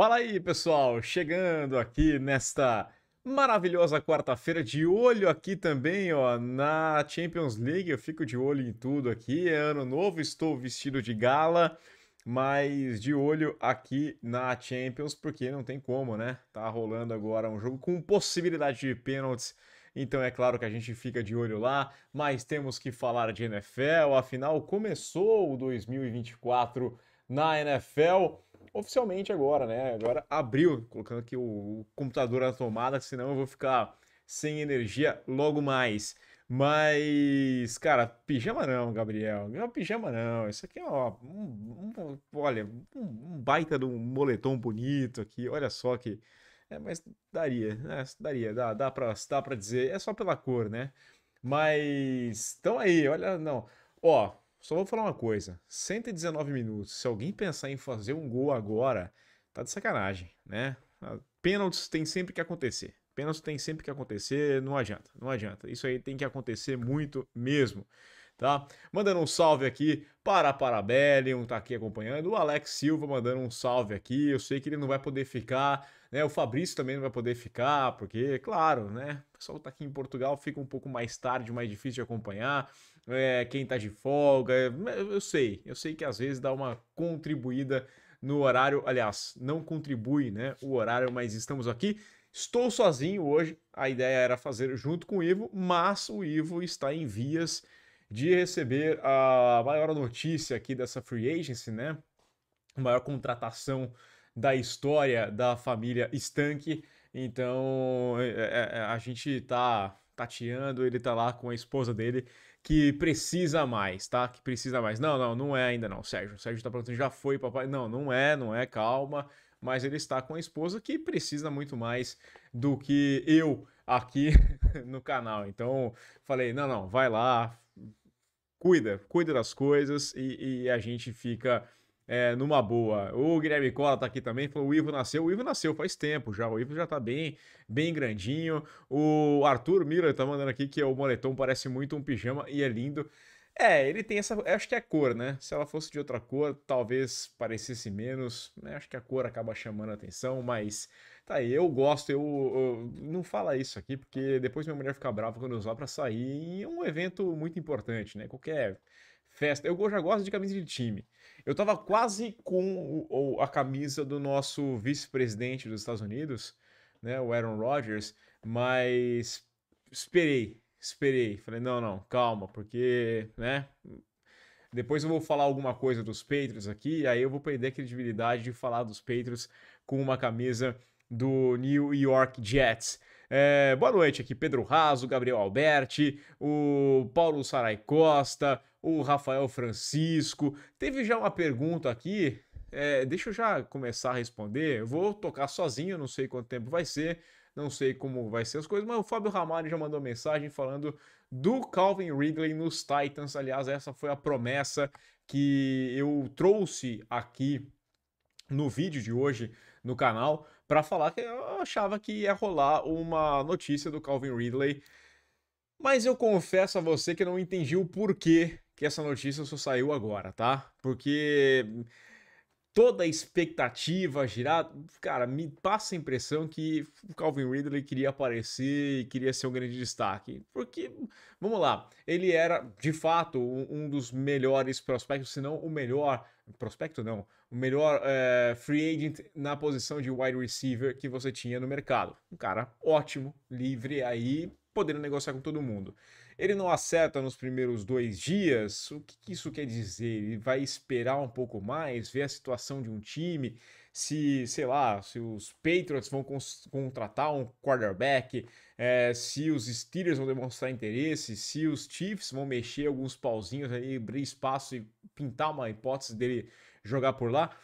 Fala aí, pessoal, chegando aqui nesta maravilhosa quarta-feira, de olho aqui também, ó, na Champions League. Eu fico de olho em tudo aqui. É ano novo, estou vestido de gala, mas de olho aqui na Champions, porque não tem como, né? Tá rolando agora um jogo com possibilidade de pênaltis. Então é claro que a gente fica de olho lá, mas temos que falar de NFL, afinal começou o 2024 na NFL oficialmente agora, né? Agora abriu, colocando aqui o, computador na tomada, senão eu vou ficar sem energia logo mais. Mas, cara, pijama não, Gabriel. Não é pijama não. Isso aqui é ó, um, um, olha, um, um baita de um moletom bonito aqui. Olha só que. É, mas daria, né? Daria, dá, dá pra, dá pra dizer. É só pela cor, né? Mas, então aí, olha, não. Ó, só vou falar uma coisa: 119 minutos. Se alguém pensar em fazer um gol agora, tá de sacanagem, né? Ah, pênaltis tem sempre que acontecer. Pênaltis tem sempre que acontecer, não adianta, não adianta. Isso aí tem que acontecer muito mesmo tá? Mandando um salve aqui para a Parabellium, tá aqui acompanhando. O Alex Silva mandando um salve aqui. Eu sei que ele não vai poder ficar, né? O Fabrício também não vai poder ficar, porque, claro, né? O pessoal tá aqui em Portugal, fica um pouco mais tarde, mais difícil de acompanhar. É, quem tá de folga, é, eu sei, eu sei que às vezes dá uma contribuída no horário, aliás, não contribui, né, o horário, mas estamos aqui. Estou sozinho hoje. A ideia era fazer junto com o Ivo, mas o Ivo está em vias de receber a maior notícia aqui dessa free agency, né? A maior contratação da história da família Stank. Então é, é, é, a gente tá tateando, ele tá lá com a esposa dele que precisa mais, tá? Que precisa mais. Não, não, não é ainda não, Sérgio. O Sérgio tá perguntando, já foi, papai? Não, não é, não é, calma. Mas ele está com a esposa que precisa muito mais do que eu aqui no canal. Então, falei, não, não, vai lá, cuida, cuida das coisas e, e a gente fica é, numa boa. O Guilherme Cola tá aqui também, falou: o Ivo nasceu. O Ivo nasceu faz tempo já, o Ivo já tá bem, bem grandinho. O Arthur Miller tá mandando aqui que o moletom parece muito um pijama e é lindo. É, ele tem essa. Acho que é a cor, né? Se ela fosse de outra cor, talvez parecesse menos. Né? Acho que a cor acaba chamando a atenção, mas Tá aí, eu gosto, eu, eu, não fala isso aqui, porque depois minha mulher fica brava quando eu usar para sair. E é um evento muito importante, né? Qualquer festa. Eu já gosto de camisa de time. Eu tava quase com o, o, a camisa do nosso vice-presidente dos Estados Unidos, né? O Aaron Rodgers, mas esperei, esperei. Falei, não, não, calma, porque, né? Depois eu vou falar alguma coisa dos Patriots aqui, aí eu vou perder a credibilidade de falar dos Patriots com uma camisa do New York Jets. É, boa noite aqui, Pedro Raso, Gabriel Alberti, o Paulo Sarai Costa, o Rafael Francisco. Teve já uma pergunta aqui, é, deixa eu já começar a responder. Eu vou tocar sozinho, não sei quanto tempo vai ser, não sei como vai ser as coisas, mas o Fábio Ramalho já mandou mensagem falando do Calvin Ridley nos Titans. Aliás, essa foi a promessa que eu trouxe aqui no vídeo de hoje no canal para falar que eu achava que ia rolar uma notícia do Calvin Ridley. Mas eu confesso a você que não entendi o porquê que essa notícia só saiu agora, tá? Porque toda a expectativa girada, cara, me passa a impressão que o Calvin Ridley queria aparecer e queria ser um grande destaque. Porque, vamos lá, ele era de fato um dos melhores prospectos, se não o melhor prospecto não, o melhor é, free agent na posição de wide receiver que você tinha no mercado. Um cara ótimo, livre aí, podendo negociar com todo mundo. Ele não acerta nos primeiros dois dias, o que, que isso quer dizer? Ele vai esperar um pouco mais, ver a situação de um time, se, sei lá, se os Patriots vão contratar um quarterback, é, se os Steelers vão demonstrar interesse, se os Chiefs vão mexer alguns pauzinhos ali, abrir espaço e pintar uma hipótese dele jogar por lá.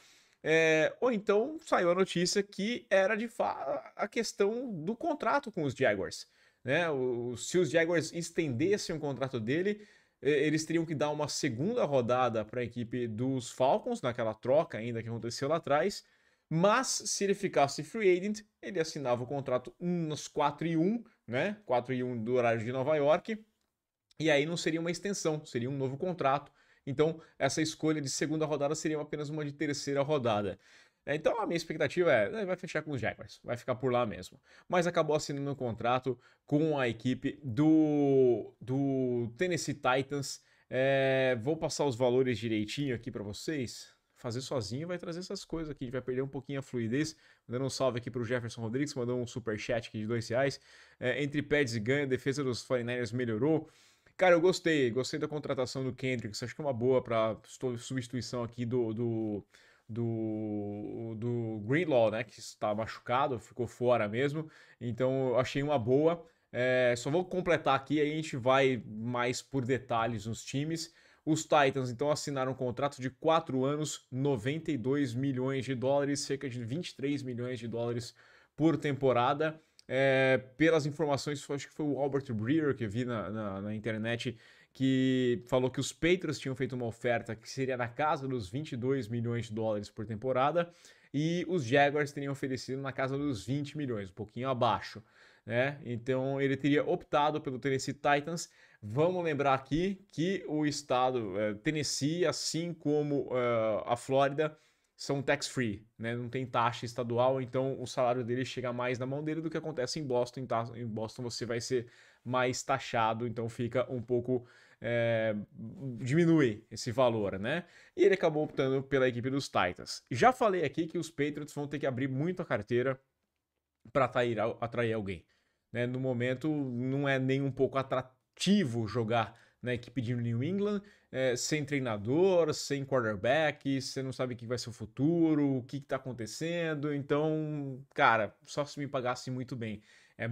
É, ou então saiu a notícia que era de fato a questão do contrato com os Jaguars. Né? O, se os Jaguars estendessem o contrato dele, eles teriam que dar uma segunda rodada para a equipe dos Falcons, naquela troca ainda que aconteceu lá atrás. Mas se ele ficasse free agent, ele assinava o contrato nos 4 e 1, né? 4 e 1 do horário de Nova York. E aí não seria uma extensão, seria um novo contrato então, essa escolha de segunda rodada seria apenas uma de terceira rodada. É, então a minha expectativa é, vai fechar com os Jaguars, vai ficar por lá mesmo. Mas acabou assinando um contrato com a equipe do, do Tennessee Titans. É, vou passar os valores direitinho aqui para vocês. Fazer sozinho vai trazer essas coisas aqui, a gente vai perder um pouquinho a fluidez. Mandando um salve aqui para o Jefferson Rodrigues, mandou um super chat aqui de dois reais. É, entre pads e ganho, a defesa dos 49ers melhorou. Cara, eu gostei. Gostei da contratação do Kendrick. Acho que é uma boa para substituição aqui do, do, do, do Greenlaw, né? Que está machucado, ficou fora mesmo. Então, achei uma boa. É, só vou completar aqui, aí a gente vai mais por detalhes nos times. Os Titans então assinaram um contrato de 4 anos, 92 milhões de dólares, cerca de 23 milhões de dólares por temporada é, pelas informações, acho que foi o Albert Breer que eu vi na, na, na internet, que falou que os Patriots tinham feito uma oferta que seria na casa dos 22 milhões de dólares por temporada e os Jaguars teriam oferecido na casa dos 20 milhões, um pouquinho abaixo. Né? Então ele teria optado pelo Tennessee Titans. Vamos lembrar aqui que o estado é, Tennessee, assim como é, a Flórida, são tax-free, né? Não tem taxa estadual, então o salário dele chega mais na mão dele do que acontece em Boston. Em, em Boston você vai ser mais taxado, então fica um pouco. É... diminui esse valor, né? E ele acabou optando pela equipe dos Titans. Já falei aqui que os Patriots vão ter que abrir muito a carteira para atrair, atrair alguém. Né? No momento, não é nem um pouco atrativo jogar na equipe de New England, é, sem treinador, sem quarterback, você não sabe o que vai ser o futuro, o que está acontecendo. Então, cara, só se me pagasse muito bem. É,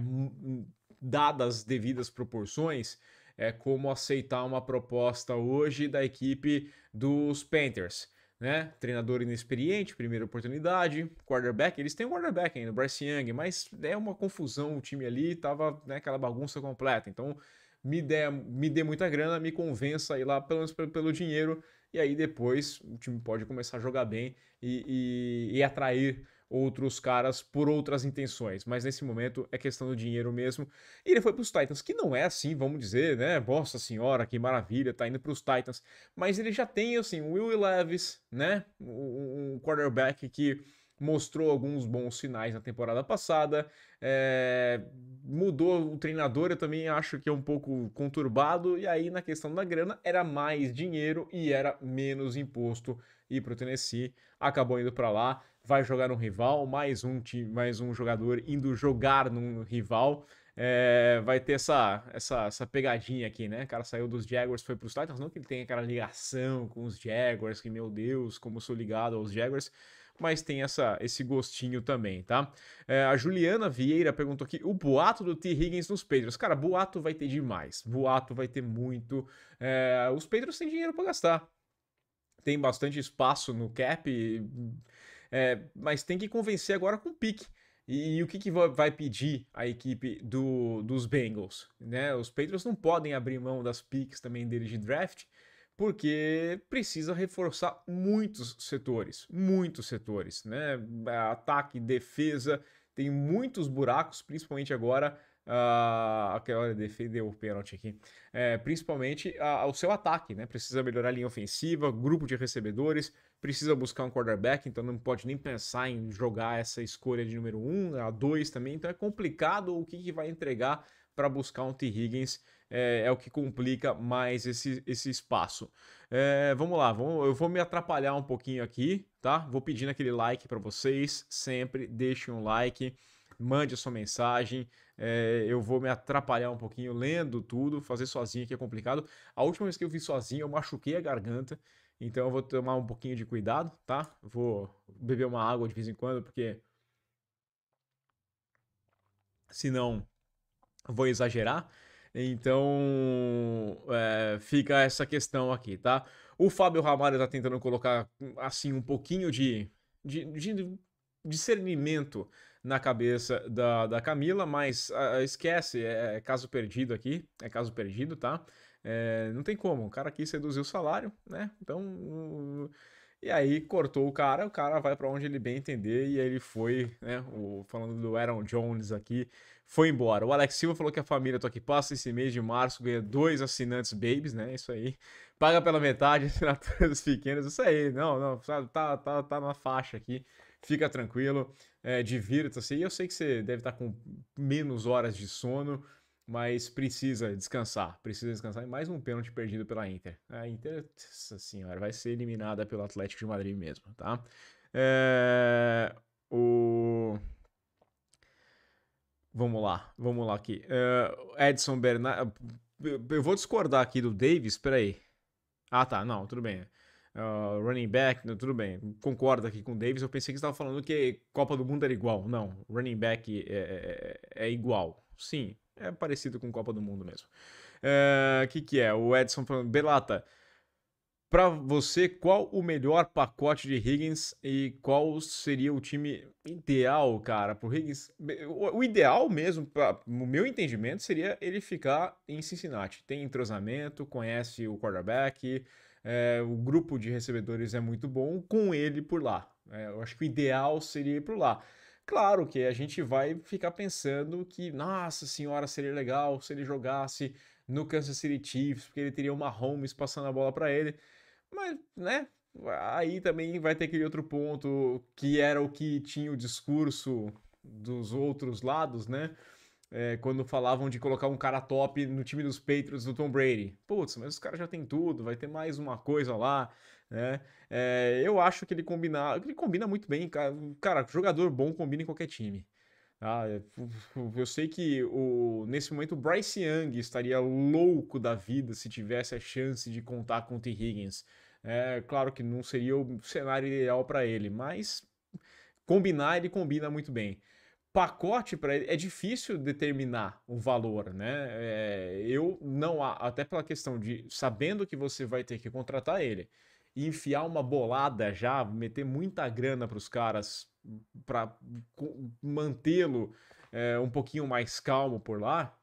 dadas as devidas proporções, é como aceitar uma proposta hoje da equipe dos Panthers. Né? Treinador inexperiente, primeira oportunidade, quarterback, eles têm um quarterback ainda, o Bryce Young, mas é uma confusão o time ali, tava né, aquela bagunça completa. Então, me dê, me dê muita grana, me convença aí lá pelo menos pelo dinheiro, e aí depois o time pode começar a jogar bem e, e, e atrair outros caras por outras intenções, mas nesse momento é questão do dinheiro mesmo. E ele foi para os Titans, que não é assim, vamos dizer, né? Nossa senhora, que maravilha, tá indo para os Titans, mas ele já tem assim, o Will Levis, né? Um quarterback que mostrou alguns bons sinais na temporada passada, é, mudou o treinador, eu também acho que é um pouco conturbado, e aí na questão da grana era mais dinheiro e era menos imposto ir para o Tennessee, acabou indo para lá, vai jogar um rival, mais um time, mais um jogador indo jogar num rival, é, vai ter essa, essa, essa pegadinha aqui, né? O cara saiu dos Jaguars, foi para os Titans, não que ele tenha aquela ligação com os Jaguars, que meu Deus, como sou ligado aos Jaguars, mas tem essa, esse gostinho também, tá? É, a Juliana Vieira perguntou aqui: o boato do T. Higgins nos Patriots. Cara, boato vai ter demais. Boato vai ter muito. É, os Patriots têm dinheiro para gastar. Tem bastante espaço no cap, é, mas tem que convencer agora com o pique. E, e, o que, que, vai pedir a equipe do, dos Bengals? Né? Os Patriots não podem abrir mão das picks também deles de draft, porque precisa reforçar muitos setores, muitos setores, né? É, ataque, defesa, tem muitos buracos, principalmente agora. Uh, ah, okay, hora defendeu o pênalti aqui. É, principalmente uh, o seu ataque, né? Precisa melhorar a linha ofensiva, grupo de recebedores, precisa buscar um quarterback, então não pode nem pensar em jogar essa escolha de número 1, um, a 2 também, então é complicado o que, que vai entregar para buscar um T. Higgins é, é o que complica mais esse, esse espaço. É, vamos lá, vamos, eu vou me atrapalhar um pouquinho aqui, tá? Vou pedindo aquele like para vocês, sempre deixem um like, mande a sua mensagem, é, eu vou me atrapalhar um pouquinho lendo tudo, fazer sozinho que é complicado. A última vez que eu vi sozinho eu machuquei a garganta, então eu vou tomar um pouquinho de cuidado, tá? Vou beber uma água de vez em quando, porque senão vou exagerar. Então, é, fica essa questão aqui, tá? O Fábio Ramalho tá tentando colocar, assim, um pouquinho de, de, de discernimento na cabeça da, da Camila, mas uh, esquece, é, é, caso perdido aqui, é caso perdido, tá? É, não tem como, o cara aqui seduziu o salário, né? Então. Uh, e aí cortou o cara, o cara vai para onde ele bem entender e aí ele foi, né, o, falando do Aaron Jones aqui, foi embora. O Alex Silva falou que a família Toque Passa esse mês de março ganha dois assinantes babies, né, isso aí. Paga pela metade, assinaturas pequenas, isso aí, não, não, tá, tá, tá, tá na faixa aqui fica tranquilo, é, divirta-se. E eu sei que você deve estar tá com menos horas de sono, mas precisa descansar, precisa descansar. E mais um pênalti perdido pela Inter. A Inter, nossa senhora, vai ser eliminada pelo Atlético de Madrid mesmo, tá? É... O... Vamos lá, vamos lá aqui. É... Edson Bernard... Eu vou discordar aqui do Davis, peraí. Ah, tá, não, tudo bem. Uh, running back, tudo bem, concordo aqui com o Davis. Eu pensei que você estava falando que Copa do Mundo era igual. Não, running back é, é, é igual. Sim, é parecido com Copa do Mundo mesmo. O eh, que, que é? O Edson falando, Belata, para você, qual o melhor pacote de Higgins e qual seria o time ideal, cara, pro Higgins? O ideal mesmo, pra, no meu entendimento, seria ele ficar em Cincinnati. Tem entrosamento, conhece o quarterback, é, o grupo de recebedores é muito bom com ele por lá. É, eu acho que o ideal seria ir por lá. Claro que a gente vai ficar pensando que, nossa senhora, seria legal se ele jogasse no Kansas City Chiefs, porque ele teria uma Holmes passando a bola para ele. Mas, né, aí também vai ter aquele outro ponto que era o que tinha o discurso dos outros lados, né? É, quando falavam de colocar um cara top no time dos Patriots do Tom Brady. Putz, mas os caras já tem tudo, vai ter mais uma coisa lá né? É, eu acho que ele combina, ele combina muito bem, cara, cara jogador bom combina em qualquer time. Ah, eu sei que o, nesse momento o Bryce Young estaria louco da vida se tivesse a chance de contar com o T. Higgins. É, claro que não seria o cenário ideal para ele, mas combinar ele combina muito bem. Pacote para ele é difícil determinar o valor, né? É, eu não até pela questão de sabendo que você vai ter que contratar ele e enfiar uma bolada já, meter muita grana para os caras para mantê-lo é, um pouquinho mais calmo por lá,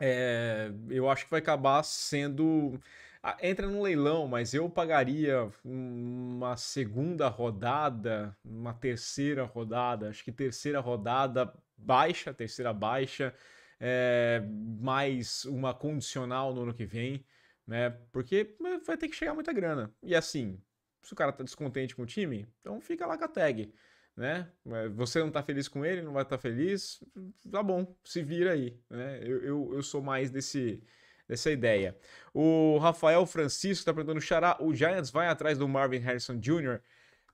é, eu acho que vai acabar sendo. Ah, entra no leilão, mas eu pagaria uma segunda rodada, uma terceira rodada, acho que terceira rodada baixa, terceira baixa, é, mais uma condicional no ano que vem né? Porque eh, vai ter que chegar muita grana. E assim, se o cara tá descontente com o time, então fica lá com a tag, né? Eh, você não tá feliz com ele, não vai estar tá feliz, tá bom, se vira aí, né? Eu, eu, eu sou mais desse dessa ideia. O Rafael Francisco tá perguntando, Xará, o Giants vai atrás do Marvin Harrison Jr.?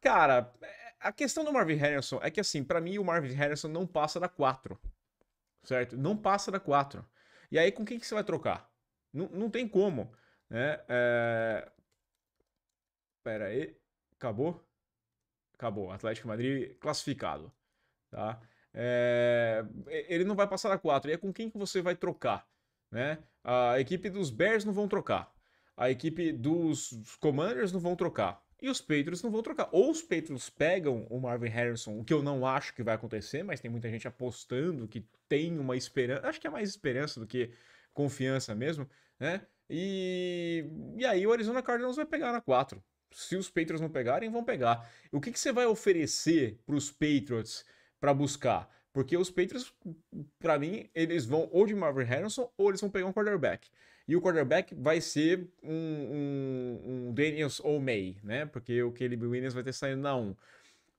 Cara, eh, a questão do Marvin Harrison é que assim, para mim o Marvin Harrison não passa da 4, certo? Não passa da 4. E aí com quem que você vai trocar? Não, não tem como. Né? É... Pera aí. Acabou? Acabou. Atlético Madrid classificado. Tá? É... Ele não vai passar a 4. E é com quem que você vai trocar? Né? A equipe dos Bears não vão trocar. A equipe dos Commanders não vão trocar. E os Patriots não vão trocar. Ou os Patriots pegam o Marvin Harrison, o que eu não acho que vai acontecer, mas tem muita gente apostando que tem uma esperança. Acho que é mais esperança do que confiança mesmo, né? E, e aí o Arizona Cardinals vai pegar na 4. Se os Patriots não pegarem, vão pegar. O que, que você vai oferecer para os Patriots para buscar? Porque os Patriots, para mim, eles vão ou de Marvin Harrison ou eles vão pegar um quarterback. E o quarterback vai ser um, um, um Daniels ou May, né? Porque o Caleb Williams vai ter saído na 1.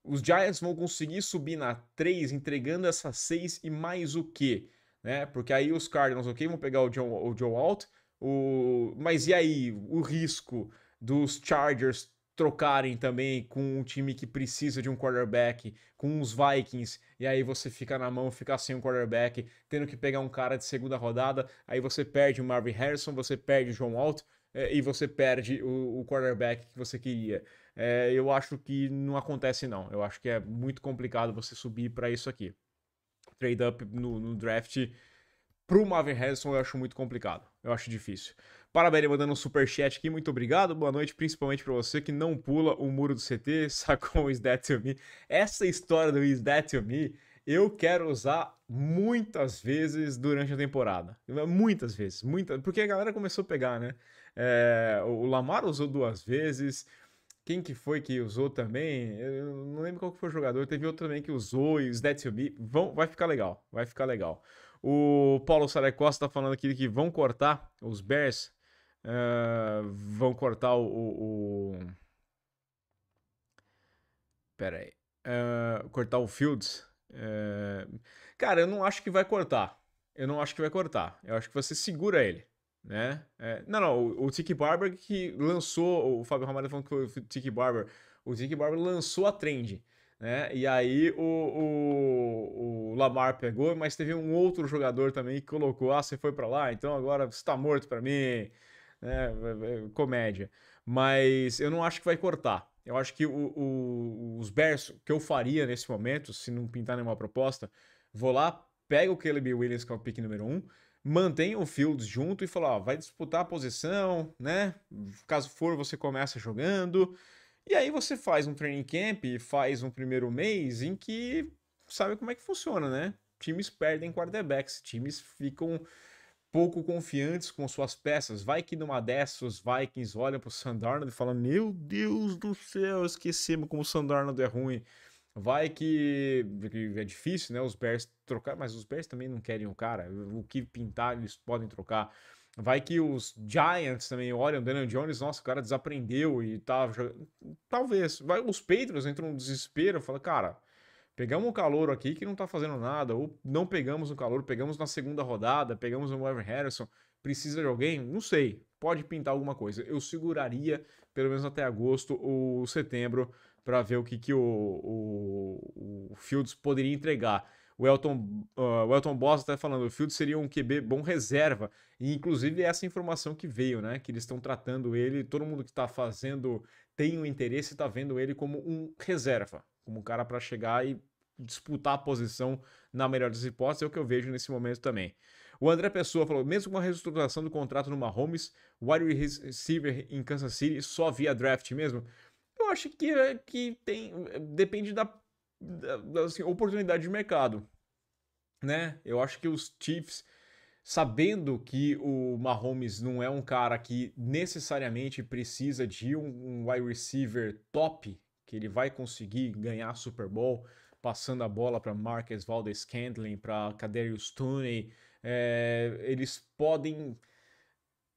Os Giants vão conseguir subir na 3, entregando essa 6 e mais o quê? Né? Porque aí os Cardinals, ok, vão pegar o Joe, o Joe Alt, o... Mas e aí, o risco dos Chargers trocarem também com um time que precisa de um quarterback, com os Vikings, e aí você fica na mão, ficar sem um quarterback, tendo que pegar um cara de segunda rodada, aí você perde o Marvin Harrison, você perde o John Alto é, e você perde o, o quarterback que você queria. É, eu acho que não acontece, não. Eu acho que é muito complicado você subir para isso aqui. Trade up no, no draft pro Marvin Harrison eu acho muito complicado. Eu acho difícil. Parabéns mandando um superchat aqui, muito obrigado. Boa noite, principalmente para você que não pula o muro do CT, sacou o Is That To Me. Essa história do Is That To Me eu quero usar muitas vezes durante a temporada. Muitas vezes, muitas. Porque a galera começou a pegar, né? É, o Lamar usou duas vezes. Quem que foi que usou também? Eu não lembro qual que foi o jogador. Teve outro também que usou e Is That To Me, Vão, vai ficar legal, vai ficar legal. O Paulo Sarai Costa está falando aqui que vão cortar os Bears. Uh, vão cortar o. o, Pera aí. Uh, cortar o Fields. Uh... Cara, eu não acho que vai cortar. Eu não acho que vai cortar. Eu acho que você segura ele. Né? É... não, não, o, o Tiki Barber que lançou. O Fábio Ramalho tá falando que foi o Tiki Barber. O Tiki Barber lançou a trend né? E aí o, o, o, Lamar pegou, mas teve um outro jogador também que colocou: ah, você foi para lá, então agora você tá morto para mim. Né? Comédia. Mas eu não acho que vai cortar. Eu acho que o, os Bears, que eu faria nesse momento, se não pintar nenhuma proposta, vou lá, pego o Caleb Williams, que é o pick número 1, um, mantenho o Fields junto e fala: ó, vai disputar a posição, né? Caso for, você começa jogando. E aí você faz um training camp, faz um primeiro mês em que sabe como é que funciona, né? Times perdem quarterbacks, times ficam pouco confiantes com suas peças. Vai que numa dessas os Vikings olham pro Sandarno e falam: Meu Deus do céu, esquecemos como o Sandarno é ruim. Vai que é difícil, né? Os Bears trocar, mas os Bears também não querem o cara. O que pintar, eles podem trocar. Vai que os Giants também olham, Daniel Jones, nossa, o cara desaprendeu e tá. Talvez. Vai, os Patriots entram no desespero, fala, cara, pegamos um calor aqui que não tá fazendo nada, ou não pegamos um calor, pegamos na segunda rodada, pegamos um Warren Harrison, precisa de alguém? Não sei, pode pintar alguma coisa. Eu seguraria pelo menos até agosto ou setembro para ver o que, que o, o, o Fields poderia entregar. O Elton, uh, o Elton Boss está falando, o Field seria um QB bom reserva. E, inclusive, é essa informação que veio, né? Que eles estão tratando ele, todo mundo que está fazendo tem um interesse está vendo ele como um reserva, como um cara para chegar e disputar a posição na melhor das hipóteses, é o que eu vejo nesse momento também. O André Pessoa falou: mesmo com a reestruturação do contrato no Mahomes, wide receiver em Kansas City só via draft mesmo? Eu acho que, é, que tem. Depende da assim, oportunidade de mercado. Né? Eu acho que os Chiefs, sabendo que o Mahomes não é um cara que necessariamente precisa de um, um wide receiver top, que ele vai conseguir ganhar Super Bowl passando a bola para Marques Valdez scantling para Kadarius Toney, é, eles podem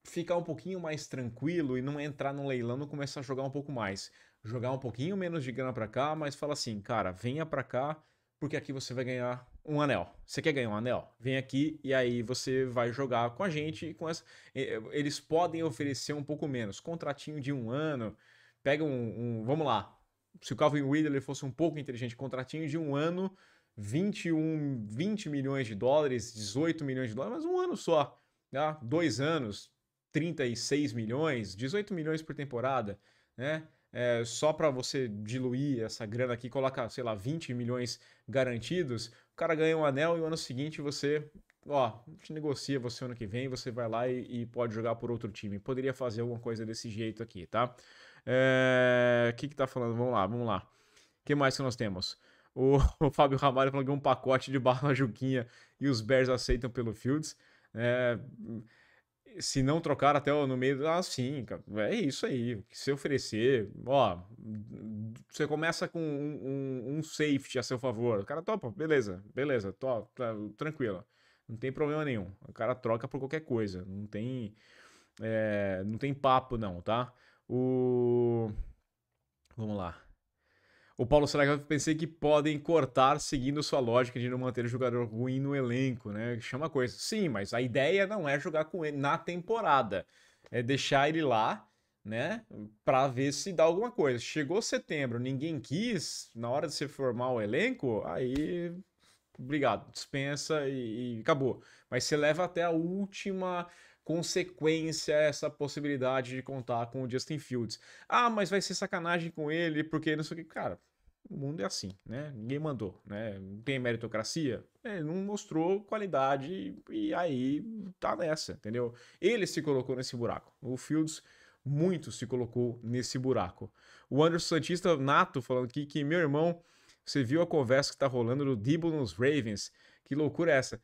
ficar um pouquinho mais tranquilo e não entrar no leilão e começar a jogar um pouco mais jogar um pouquinho menos de grana para cá, mas fala assim, cara, venha para cá porque aqui você vai ganhar um anel. Você quer ganhar um anel? Vem aqui e aí você vai jogar com a gente. com essa... Eles podem oferecer um pouco menos. Contratinho de um ano. Pega um. um... vamos lá. Se o Calvin Ridley fosse um pouco inteligente, contratinho de um ano, 21, 20 milhões de dólares, 18 milhões de dólares, mas um ano só. Tá? Dois anos, 36 milhões, 18 milhões por temporada, né? é, só para você diluir essa grana aqui, coloca, sei lá, 20 milhões garantidos, o cara ganha um anel e o ano seguinte você, ó, te negocia você ano que vem, você vai lá e, e pode jogar por outro time. Poderia fazer alguma coisa desse jeito aqui, tá? O é, que que tá falando? Vamos lá, vamos lá. O que mais que nós temos? O, o Fábio Ramalho falou que um pacote de na Juquinha e os Bears aceitam pelo Fields. É, se não trocar até no meio, ah, sim, é isso aí. Se oferecer, ó, você começa com um, um, um safety a seu favor. O cara topa, beleza, beleza, top, tá, tranquilo. Não tem problema nenhum. O cara troca por qualquer coisa. Não tem, é, não tem papo, não, tá? O. Vamos lá. O Paulo Saraga pensei que podem cortar seguindo sua lógica de não manter o jogador ruim no elenco, né? Chama coisa. Sim, mas a ideia não é jogar com ele na temporada. É deixar ele lá, né? Pra ver se dá alguma coisa. Chegou setembro, ninguém quis, na hora de se formar o elenco, aí. Obrigado, dispensa e, e acabou. Mas você leva até a última consequência essa possibilidade de contar com o Justin Fields. Ah, mas vai ser sacanagem com ele, porque não sei o que. Cara, o mundo é assim, né? Ninguém mandou, né? Não tem meritocracia. É, não mostrou qualidade e aí tá nessa, entendeu? Ele se colocou nesse buraco. O Fields muito se colocou nesse buraco. O Anderson Santista Nato falando aqui que, meu irmão, você viu a conversa que tá rolando do Debo nos Ravens? Que loucura é essa?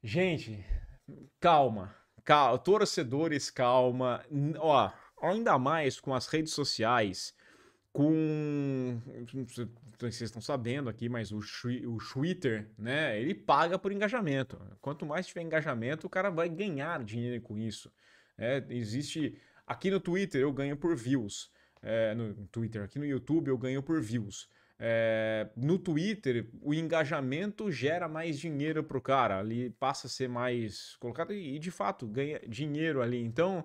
Gente, calma. Cal torcedores, calma. Ó, ainda mais com as redes sociais, com. Vocês estão sabendo aqui, mas o, o Twitter, né? Ele paga por engajamento. Quanto mais tiver engajamento, o cara vai ganhar dinheiro com isso. É, existe. Aqui no Twitter eu ganho por views. É, no Twitter, aqui no YouTube eu ganho por views. É, no Twitter, o engajamento gera mais dinheiro para o cara, ali passa a ser mais colocado e, de fato, ganha dinheiro ali. Então,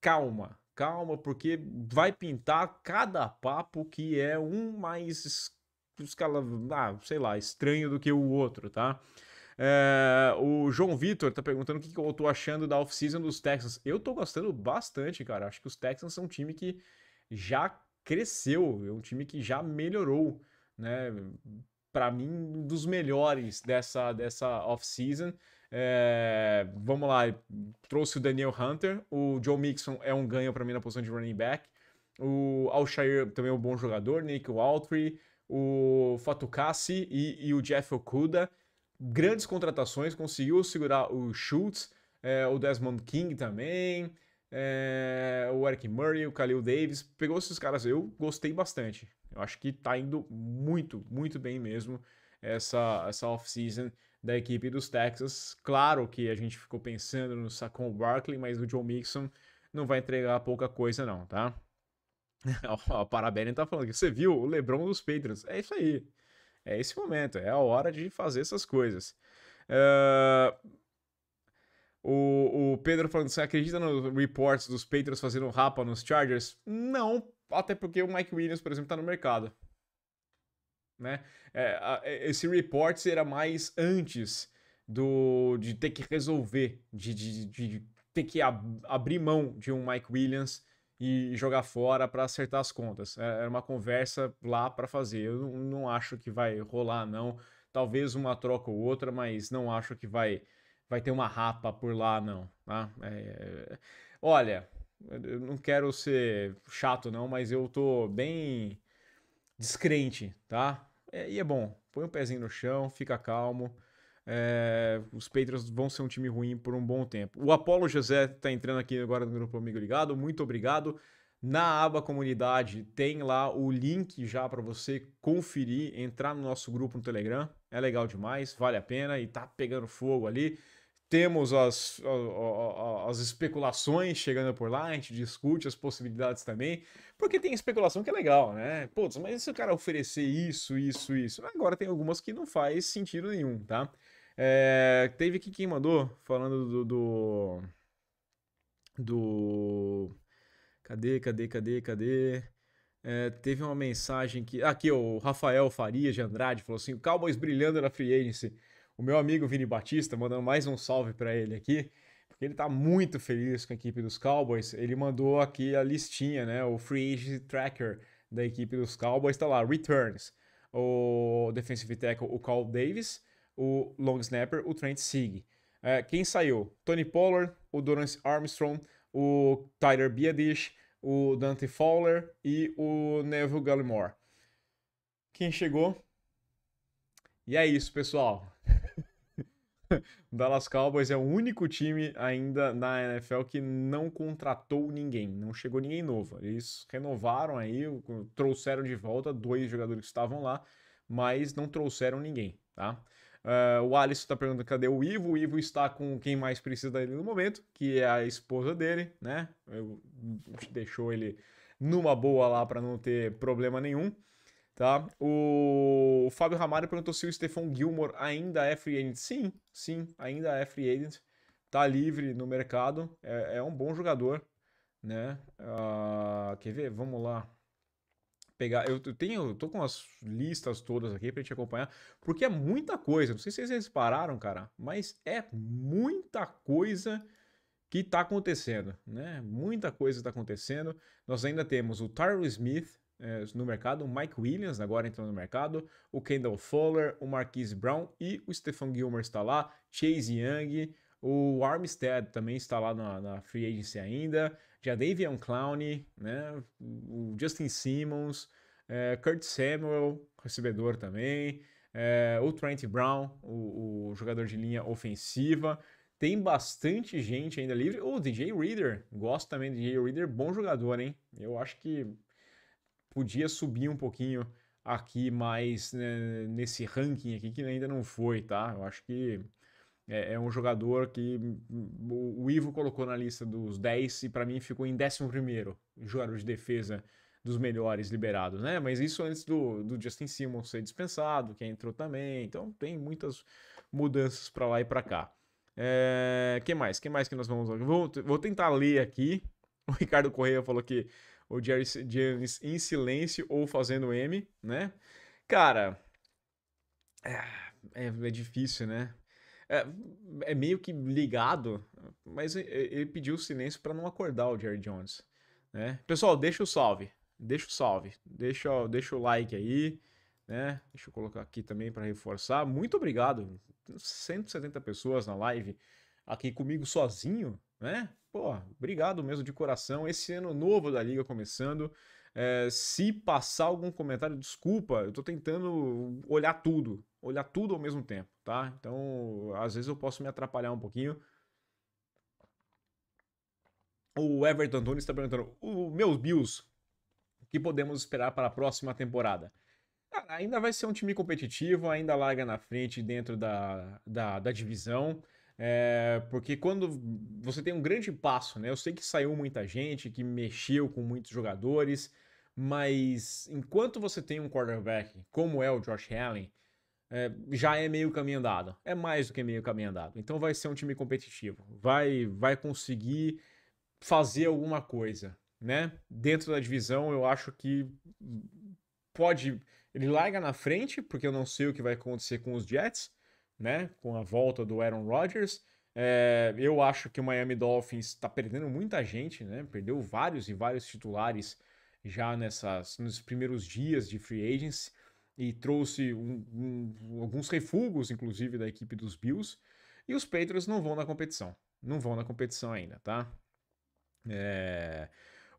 calma, calma, porque vai pintar cada papo que é um mais, escala, ah, sei lá, estranho do que o outro, tá? É, o João Vitor tá perguntando o que, eu tô achando da off-season dos Texans. Eu tô gostando bastante, cara. Acho que os Texans são um time que já cresceu, é um time que já melhorou, né? Para mim, um dos melhores dessa, dessa off-season. É, vamos lá, trouxe o Daniel Hunter, o Joe Mixon é um ganho para mim na posição de running back, o Alshire também é um bom jogador, Nick Waltry, o Fatukasi e, e o Jeff Okuda, grandes contratações, conseguiu segurar o Schultz, é, o Desmond King também, é, o Eric Murray, o Khalil Davis, pegou esses caras, eu gostei bastante. Eu acho que tá indo muito, muito bem mesmo essa, essa off-season da equipe dos Texas. Claro que a gente ficou pensando no Saquon Barkley, mas o Joe Mixon não vai entregar pouca coisa não, tá? Parabéns tá falando que você viu o LeBron dos Patriots. É isso aí. É esse momento, é a hora de fazer essas coisas. Uh, o, o Pedro falando, você acredita nos reports dos Patriots fazendo rapa nos Chargers? Não, até porque o Mike Williams, por exemplo, está no mercado. Né? É, a, é, esse report era mais antes do de ter que resolver, de, de, de ter que ab, abrir mão de um Mike Williams e jogar fora para acertar as contas. É, era uma conversa lá para fazer. Eu não, não acho que vai rolar, não. Talvez uma troca ou outra, mas não acho que vai vai ter uma rapa por lá, não. Tá? É, olha, eu não quero ser chato, não, mas eu tô bem descrente, tá? É, e é bom, põe um pezinho no chão, fica calmo. É, os Patriots vão ser um time ruim por um bom tempo. O Apolo José está entrando aqui agora no grupo Amigo Ligado, muito obrigado. Na aba comunidade tem lá o link já para você conferir, entrar no nosso grupo no Telegram. É legal demais, vale a pena e tá pegando fogo ali temos as, as, especulações chegando por lá, a gente discute as possibilidades também, porque tem especulação que é legal, né? Putz, mas e se o cara oferecer isso, isso, isso? Agora tem algumas que não faz sentido nenhum, tá? É, teve aqui quem mandou, falando do, do... do... Cadê, cadê, cadê, cadê? É, teve uma mensagem que... Aqui, o Rafael Faria de Andrade falou assim, o Cowboys brilhando na free agency o meu amigo Vini Batista, mandando mais um salve para ele aqui, porque ele está muito feliz com a equipe dos Cowboys. Ele mandou aqui a listinha, né? O Free Agent Tracker da equipe dos Cowboys está lá, Returns. O Defensive Tackle, o Carl Davis, o Long Snapper, o Trent Sieg. É, quem saiu? Tony Pollard, o Dorance Armstrong, o Tyler Biadish, o Dante Fowler e o Neville Gallimore. Quem chegou? E é isso, pessoal. o Dallas Cowboys é o único time ainda na NFL que não contratou ninguém, não chegou ninguém novo. Eles renovaram aí, trouxeram de volta dois jogadores que estavam lá, mas não trouxeram ninguém, tá? Uh, o Alisson está perguntando cadê o Ivo. O Ivo está com quem mais precisa dele no momento, que é a esposa dele, né? Eu, deixou ele numa boa lá para não ter problema nenhum. Tá? O, o Fábio Ramalho perguntou se o Stefan Gilmore ainda é free agent. Sim, sim, ainda é free agent. Tá livre no mercado. É, é um bom jogador. Né? Uh, quer ver? Vamos lá pegar. Eu tenho, eu tô com as listas todas aqui para te acompanhar, porque é muita coisa. Não sei se vocês pararam, cara, mas é muita coisa que tá acontecendo, né? Muita coisa tá acontecendo. Nós ainda temos o Tyrell Smith, é, no mercado. O Mike Williams agora entrou no mercado, o Kendall Fuller, o Marquise Brown e o Stefan Gilmer está lá, Chase Young, o Armstead também está lá na, na free agency ainda, já Davion Clowney, né, o Justin Simmons, é, Kurt Samuel, recebedor também, é, o Trent Brown, o, o jogador de linha ofensiva, tem bastante gente ainda livre. O DJ Reader, gosto também do DJ Reader, bom jogador, hein? Eu acho que podia subir um pouquinho aqui mais né, nesse ranking aqui, que ainda não foi, tá? Eu acho que é, é um jogador que o Ivo colocou na lista dos 10 e para mim ficou em 11 jogador de defesa dos melhores liberados, né? Mas isso antes do, do Justin Simmons ser dispensado, que entrou também. Então tem muitas mudanças para lá e para cá. É, que mais? Que mais que nós vamos... Vou, vou tentar ler aqui. O Ricardo Correia falou que ou Jerry Jones em silêncio ou fazendo M, né? Cara, é, é, é difícil, né? É, é, meio que ligado, mas ele pediu silêncio para não acordar o Jerry Jones, né? Pessoal, deixa o salve, deixa o salve, deixa, deixa o like aí, né? Deixa eu colocar aqui também para reforçar. Muito obrigado, 170 pessoas na live aqui comigo sozinho, né? pô, obrigado mesmo de coração. Esse ano novo da Liga começando. É, se passar algum comentário, desculpa, eu tô tentando olhar tudo, olhar tudo ao mesmo tempo, tá? Então, às vezes eu posso me atrapalhar um pouquinho. O Everton Antunes está perguntando: o meus Bills, o que podemos esperar para a próxima temporada? ainda vai ser um time competitivo, ainda larga na frente dentro da, da, da divisão. É, porque quando você tem um grande passo, né? Eu sei que saiu muita gente, que mexeu com muitos jogadores, mas enquanto você tem um quarterback como é o Josh Allen, é, já é meio caminho andado. É mais do que meio caminho andado. Então vai ser um time competitivo. Vai, vai conseguir fazer alguma coisa, né? Dentro da divisão, eu acho que pode. Ele larga na frente, porque eu não sei o que vai acontecer com os Jets né? Com a volta do Aaron Rodgers. É, eu acho que o Miami Dolphins está perdendo muita gente, né? Perdeu vários e vários titulares já nessas, nos primeiros dias de free agency e trouxe um, um, alguns refugos, inclusive, da equipe dos Bills. E os Patriots não vão na competição. Não vão na competição ainda, tá? É...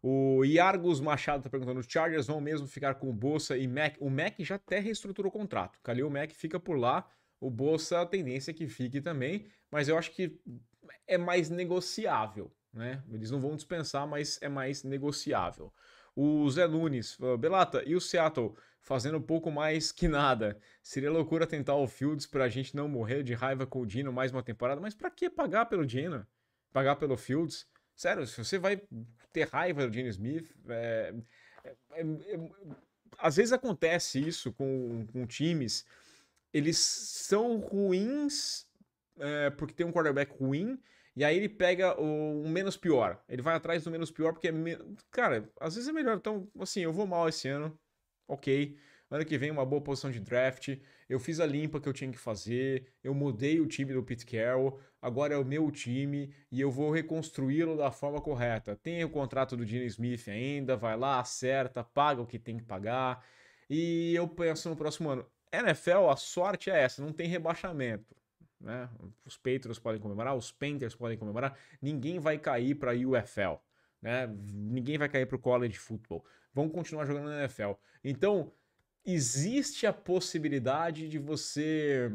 O Iargos Machado tá perguntando: os Chargers vão mesmo ficar com o Bolsa e Mac? O Mac já até reestruturou o contrato. Calil Mac fica por lá o Bolsa, é a tendência é que fique também, mas eu acho que é mais negociável, né? Eles não vão dispensar, mas é mais negociável. O Zé Nunes, Belata, e o Seattle fazendo um pouco mais que nada. Seria loucura tentar o Fields para a gente não morrer de raiva com o Dino mais uma temporada, mas para que pagar pelo Dino? Pagar pelo Fields? Sério, se você vai ter raiva do Dino Smith, é, é, é, é, às vezes acontece isso com, com times eles são ruins é, porque tem um quarterback ruim. E aí ele pega o, o, menos pior. Ele vai atrás do menos pior porque é. Me... Cara, às vezes é melhor. Então, assim, eu vou mal esse ano. Ok. Ano que vem, uma boa posição de draft. Eu fiz a limpa que eu tinha que fazer. Eu mudei o time do Pete Carroll. Agora é o meu time e eu vou reconstruí-lo da forma correta. Tem o contrato do Gene Smith ainda. Vai lá, acerta, paga o que tem que pagar. E eu penso no próximo ano. NFL, a sorte é essa, não tem rebaixamento. Né? Os Patriots podem comemorar, os Panthers podem comemorar, ninguém vai cair para a UFL, né? ninguém vai cair para o College Football. Vão continuar jogando na NFL. Então, existe a possibilidade de você.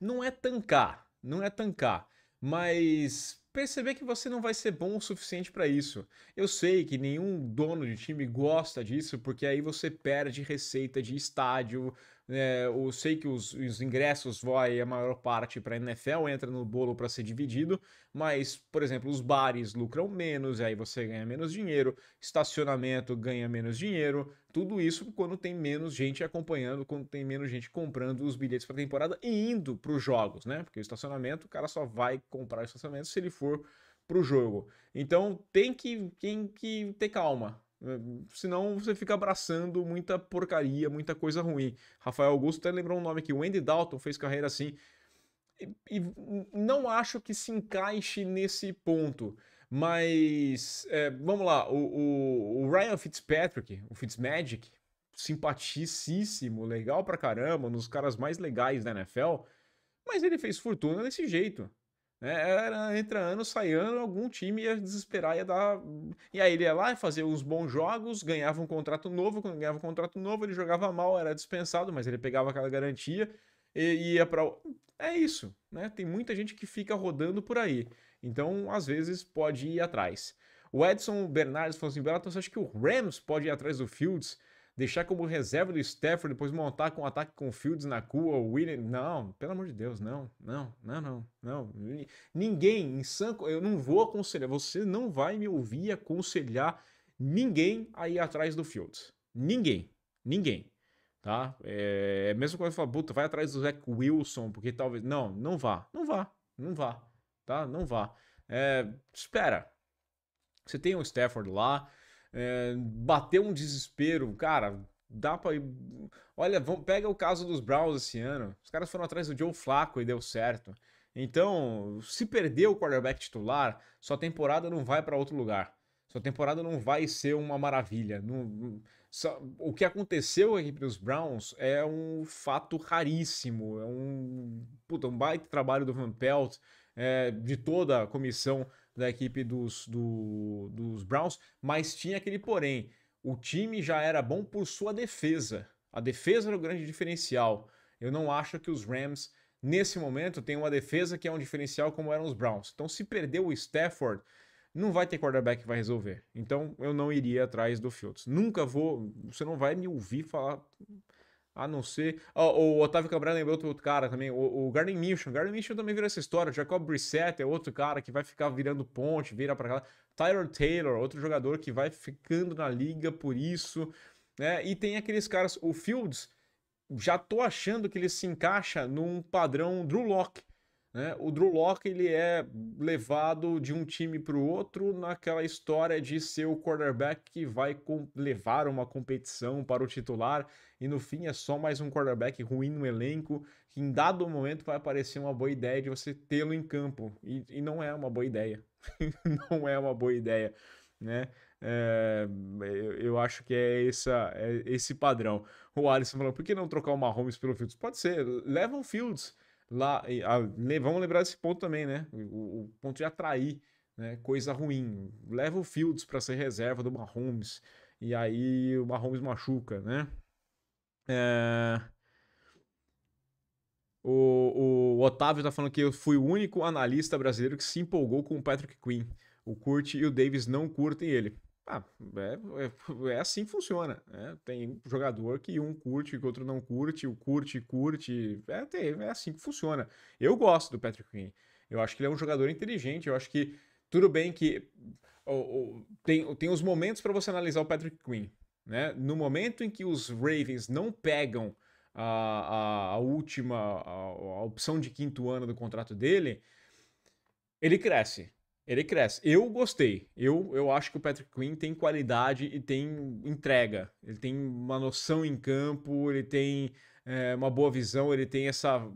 Não é tancar, não é tancar, mas perceber que você não vai ser bom o suficiente para isso. Eu sei que nenhum dono de time gosta disso, porque aí você perde receita de estádio. Né? Eu sei que os, os ingressos vão a maior parte para a NFL, entra no bolo para ser dividido, mas, por exemplo, os bares lucram menos, e aí você ganha menos dinheiro, estacionamento ganha menos dinheiro, tudo isso quando tem menos gente acompanhando, quando tem menos gente comprando os bilhetes para a temporada e indo para os jogos, né? Porque o estacionamento, o cara só vai comprar o estacionamento se ele for para o jogo. Então tem que, tem que ter calma. Eh, senão você fica abraçando muita porcaria, muita coisa ruim. Rafael Augusto até lembrou um nome aqui. O Andy Dalton fez carreira assim. E, e não acho que se encaixe nesse ponto. Mas é, vamos lá, o, o, o, Ryan Fitzpatrick, o Fitzmagic, simpaticíssimo, legal pra caramba, um dos caras mais legais da NFL, mas ele fez fortuna desse jeito. Né? Era entra ano, sai ano, algum time ia desesperar, ia dar. E aí ele ia lá e fazia uns bons jogos, ganhava um contrato novo. Quando ganhava um contrato novo, ele jogava mal, era dispensado, mas ele pegava aquela garantia e ia para. É isso, né? Tem muita gente que fica rodando por aí. Então, às vezes, pode ir atrás. O Edson Bernardes falou assim: Belato, você acha que o Rams pode ir atrás do Fields? Deixar como reserva do Stafford, depois montar com um ataque com o Fields na cua, o William. Não, pelo amor de Deus, não, não, não, não, não. Ninguém em Eu não vou aconselhar, você não vai me ouvir aconselhar ninguém a ir atrás do Fields. Ninguém, ninguém. Tá? É, é a mesma coisa falar, puta, vai atrás do Zach Wilson, porque talvez. Não, não vá, não vá, não vá tá? Não vá. É, espera. Você tem o Stafford lá, é, bateu um desespero, cara. Dá pra ir. Olha, vamos, pega o caso dos Browns esse ano. Os caras foram atrás do Joe Flacco e deu certo. Então, se perder o quarterback titular, sua temporada não vai para outro lugar. Sua temporada não vai ser uma maravilha. Não, só, o que aconteceu com a equipe dos Browns é um fato raríssimo. É um, puta, um baita trabalho do Van Pelt, é, de toda a comissão da equipe dos, do, dos Browns, mas tinha aquele porém. O time já era bom por sua defesa. A defesa era o grande diferencial. Eu não acho que os Rams, nesse momento, tenham uma defesa que é um diferencial como eram os Browns. Então, se perder o Stafford, não vai ter quarterback que vai resolver. Então, eu não iria atrás do Fields. Nunca vou. Você não vai me ouvir falar a não ser. Oh, o Otávio Cabral lembrou outro, outro cara também. O, o Garden Mission. Garden Mission também vira essa história. Jacob Brissett é outro cara que vai ficar virando ponte, vira para cá. Tyler Taylor, outro jogador que vai ficando na liga por isso. Né? E tem aqueles caras. O Fields, já tô achando que ele se encaixa num padrão Drew Locke. Né? O Drew Locke ele é levado de um time para o outro naquela história de ser o quarterback que vai levar uma competição para o titular e no fim é só mais um quarterback ruim no elenco que em dado momento vai aparecer uma boa ideia de você tê-lo em campo e, e, não é uma boa ideia, não é uma boa ideia, né? É, eu, eu, acho que é, essa, é esse padrão. O Alisson falou: por que não trocar o Mahomes pelo Fields? Pode ser, levam Fields lá, a, vamos lembrar desse ponto também, né? O, o ponto de atrair né? coisa ruim. Leva o Fields para ser reserva do Mahomes. E aí o Mahomes machuca, né? É... O, o, Otávio tá falando que eu fui o único analista brasileiro que se empolgou com o Patrick Quinn. O Kurt e o Davis não curtem ele. Ah, é, é, é assim que funciona. Né? Tem jogador que um curte, e que outro não curte, o curte, curte. É, é assim que funciona. Eu gosto do Patrick Queen. Eu acho que ele é um jogador inteligente. Eu acho que tudo bem que tem, tem os momentos para você analisar o Patrick Queen. Né? No momento em que os Ravens não pegam a, a, a última a, a opção de quinto ano do contrato dele, ele cresce ele cresce. Eu gostei. Eu, eu acho que o Patrick Quinn tem qualidade e tem entrega. Ele tem uma noção em campo, ele tem é, uma boa visão, ele tem essa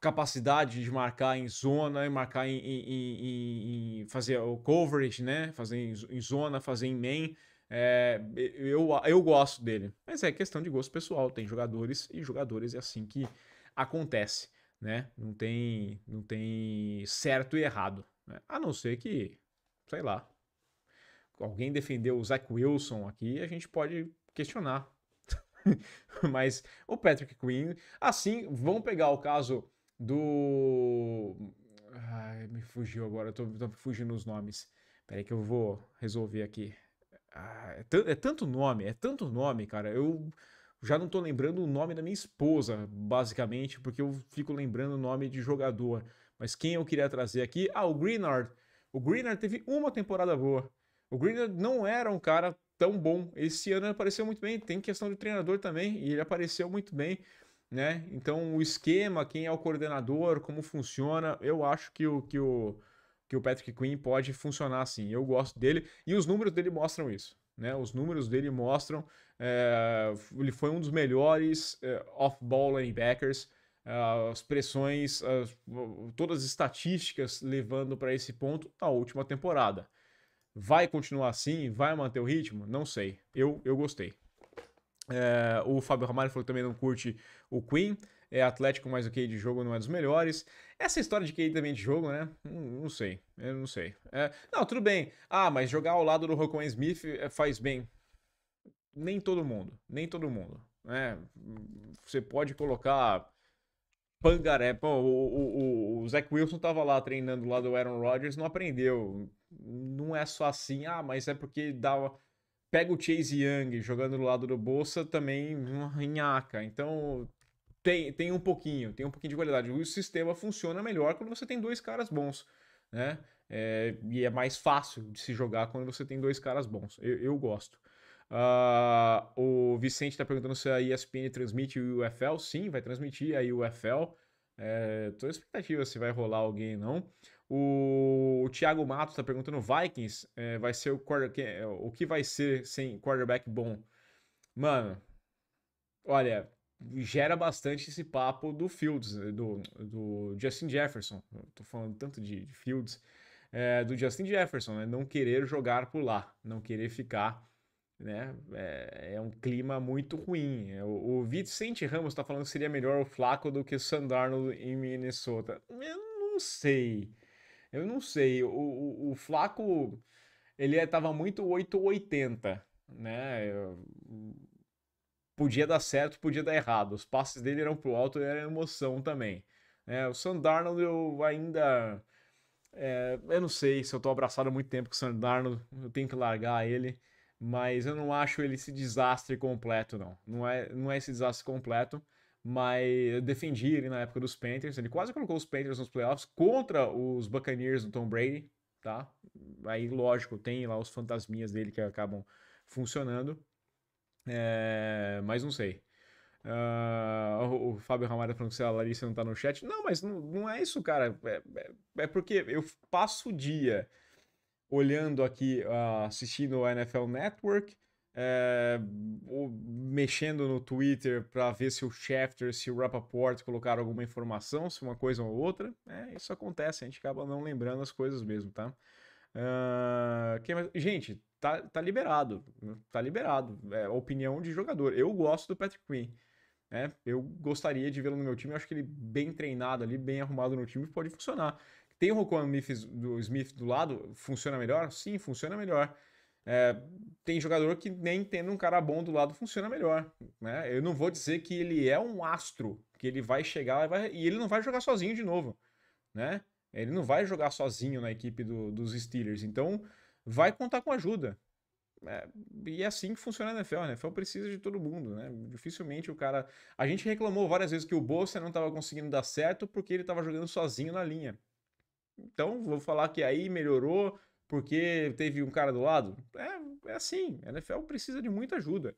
capacidade de marcar em zona, marcar em, em, em, em fazer o coverage, né? Fazer em, zona, fazer em main. É, eu, eu gosto dele. Mas é questão de gosto pessoal. Tem jogadores e jogadores é assim que acontece, né? Não tem, não tem certo e errado. Né? A não ser que, sei lá, alguém defendeu o Zach Wilson aqui, a gente pode questionar. Mas o Patrick Quinn, assim, vão pegar o caso do. Ai, me fugiu agora, eu tô, tô fugindo os nomes. Peraí que eu vou resolver aqui. Ah, é, é, tanto nome, é tanto nome, cara. Eu já não tô lembrando o nome da minha esposa, basicamente, porque eu fico lembrando o nome de jogador. Mas quem eu queria trazer aqui? Ah, o Greenard. O Greenard teve uma temporada boa. O Greenard não era um cara tão bom. Esse ano ele apareceu muito bem. Tem questão de treinador também, e ele apareceu muito bem. Né? Então, o esquema, quem é o coordenador, como funciona, eu acho que o, que o, que o Patrick Quinn pode funcionar assim. Eu gosto dele e os números dele mostram isso. Né? Os números dele mostram. É, ele foi um dos melhores é, off-ball linebackers ah, as pressões, as, todas as estatísticas levando para esse ponto na última temporada. Vai continuar assim? Vai manter o ritmo? Não sei. Eu, eu gostei. É, o Fábio Ramalho falou que também não curte o Queen. É Atlético, mas o QI de jogo não é dos melhores. Essa história de QI também é de jogo, né? Não, não sei. Eu não sei. É, não, tudo bem. Ah, mas jogar ao lado do Rocco Smith eh, faz bem. Nem todo mundo. Nem todo mundo. É, você pode colocar pangaré. Pô, o, o, o Zach Wilson tava lá treinando lá do Aaron Rodgers, não aprendeu. Não é só assim, ah, mas é porque dá. Pega o Chase Young jogando do lado do Bolsa também rinhaca. Então tem, tem um pouquinho, tem um pouquinho de qualidade. O sistema funciona melhor quando você tem dois caras bons, né? É, e é mais fácil de se jogar quando você tem dois caras bons. Eu, eu gosto. Uh, o Vicente está perguntando se a ESPN transmite o UFL. Sim, vai transmitir a UFL. Estou é, expectativa se vai rolar alguém não. O, o Thiago Matos está perguntando: Vikings é, vai ser o é, O que vai ser sem quarterback bom? Mano, olha, gera bastante esse papo do Fields, é, do, do Justin Jefferson. Tô falando tanto de, de Fields, é, do Justin Jefferson, né? Não querer jogar por lá, não querer ficar né? É, é, um clima muito ruim. O, o Vicente Ramos está falando que seria melhor o Flaco do que o Sandarno em Minnesota. Eu não sei. Eu não sei. O, o, o Flaco, ele estava é, muito 880, né? Eu, podia dar certo, podia dar errado. Os passes dele eram pro alto e era emoção também. É, o Sandarno eu ainda... É, eu não sei se eu estou abraçado há muito tempo com o Sandarno. Eu tenho que largar ele mas eu não acho ele esse desastre completo, não. Não é, não é esse desastre completo, mas eu defendi ele na época dos Panthers. Ele quase colocou os Panthers nos playoffs contra os Buccaneers do Tom Brady, tá? Aí, lógico, tem lá os fantasminhas dele que acabam funcionando, é, mas não sei. Uh, o Fábio Ramalho falando que a Larissa não tá no chat. Não, mas não, não é isso, cara. É, é, é porque eu passo o dia olhando aqui, ah, assistindo o NFL Network, é, mexendo no Twitter para ver se o Shafter, se o Rappaport colocaram alguma informação, se uma coisa ou outra. É, isso acontece, a gente acaba não lembrando as coisas mesmo, tá? Uh, gente, tá, tá liberado. Né, tá liberado. É opinião de jogador. Eu gosto do Patrick Quinn. Né, eu gostaria de vê-lo no meu time. Eu acho que ele bem treinado ali, bem arrumado no time, pode funcionar. Tem o Roquan do Smith do lado, funciona melhor? Sim, funciona melhor. É, tem jogador que nem tendo um cara bom do lado funciona melhor. Né? Eu não vou dizer que ele é um astro, que ele vai chegar e, vai, e ele não vai jogar sozinho de novo. Né? Ele não vai jogar sozinho na equipe do, dos Steelers. Então, vai contar com ajuda. É, e é assim que funciona a NFL. A NFL precisa de todo mundo, né? Dificilmente o cara. A gente reclamou várias vezes que o Bolsa não estava conseguindo dar certo porque ele estava jogando sozinho na linha. Então, vou falar que aí melhorou porque teve um cara do lado. É, é assim, a NFL precisa de muita ajuda.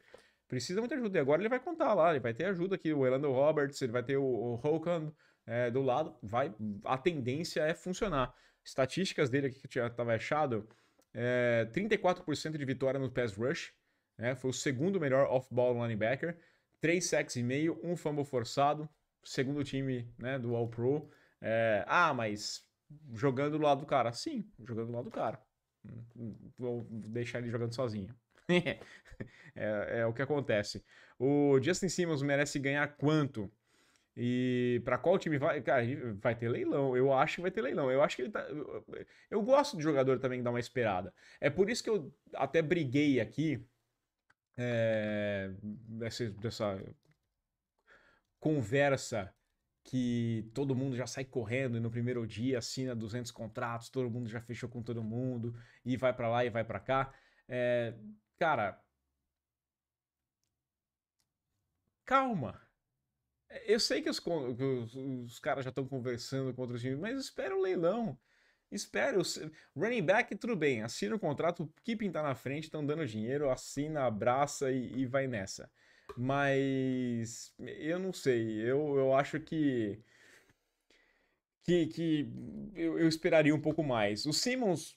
Precisa de muita ajuda. E agora ele vai contar lá, ele vai ter ajuda aqui, o Elando Roberts, ele vai ter o, o é, do lado. Vai, a tendência é funcionar. Estatísticas dele aqui que eu tava achado, é, 34% de vitória no pass rush. é Foi o segundo melhor off-ball linebacker. 3 sacks e meio, um fumble forçado. Segundo time né, do All-Pro. É, ah, mas jogando do lado do cara. Sim, jogando do lado do cara. Vou deixar ele jogando sozinho. é, é, o que acontece. O Justin Simmons merece ganhar quanto? E para qual time vai? Cara, vai ter leilão. Eu acho que vai ter leilão. Eu acho que ele tá. Eu gosto de jogador também dar uma esperada. É por isso que eu até briguei aqui. É, dessa, dessa conversa que todo mundo já sai correndo e no primeiro dia assina 200 contratos, todo mundo já fechou com todo mundo e vai para lá e vai para cá. É, cara, calma. É, eu sei que os, os, os caras já estão conversando com outros times, mas espera o leilão. Espera. Running back, tudo bem. Assina o contrato, o que pintar tá na frente, estão dando dinheiro, assina, abraça e, e vai nessa. Mas eu não sei, eu, eu acho que que, que eu, eu esperaria um pouco mais. O Simmons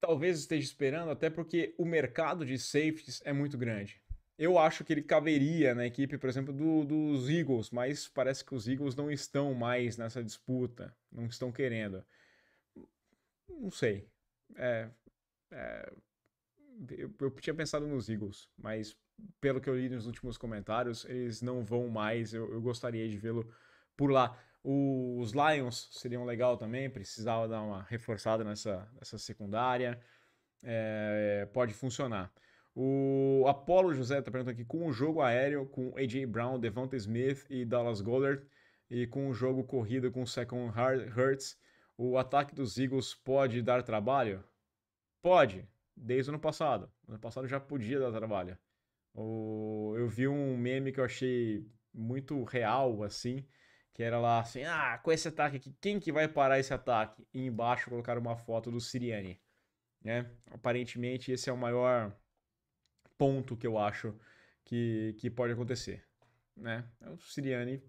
talvez esteja esperando, até porque o mercado de safeties é muito grande. Eu acho que ele caberia na equipe, por exemplo, do, dos Eagles, mas parece que os Eagles não estão mais nessa disputa, não estão querendo. Não sei. É, é, eu, eu tinha pensado nos Eagles, mas pelo que eu li nos últimos comentários, eles não vão mais. Eu, eu gostaria de vê-lo por lá. O, os Lions seriam legal também, precisava dar uma reforçada nessa, nessa secundária. É, pode funcionar. O Apollo José está perguntando aqui: com o jogo aéreo, com A.J. Brown, Devonta Smith e Dallas Goddard, e com o jogo corrido com o Second Hurts, o ataque dos Eagles pode dar trabalho? Pode, desde o ano passado. No ano passado já podia dar trabalho. O, eu vi um meme que eu achei muito real, assim, que era lá assim, ah, com esse ataque aqui, quem que vai parar esse ataque? E embaixo colocaram uma foto do Siriani, né? Aparentemente esse é o maior ponto que eu acho que, que pode acontecer, né? É o Siriani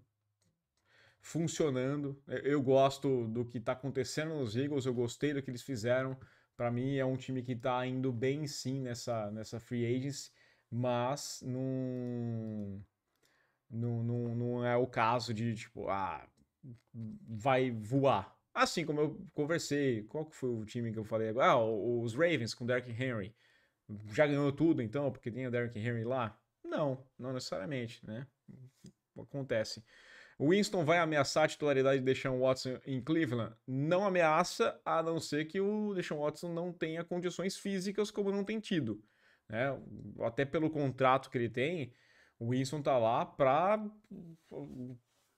funcionando. Eu gosto do que está acontecendo nos Eagles, eu gostei do que eles fizeram. Para mim é um time que está indo bem sim nessa, nessa free agency mas não, não, não, não é o caso de, tipo, ah, vai voar. Assim como eu conversei, qual que foi o time que eu falei agora? Ah, os Ravens com Derrick Henry. Já ganhou tudo então, porque tem o Derrick Henry lá? Não, não necessariamente, né? Acontece. Winston vai ameaçar a titularidade de Deshaun Watson em Cleveland? Não ameaça, a não ser que o Deshaun Watson não tenha condições físicas como não tem tido né? Até pelo contrato que ele tem, o Winston tá lá para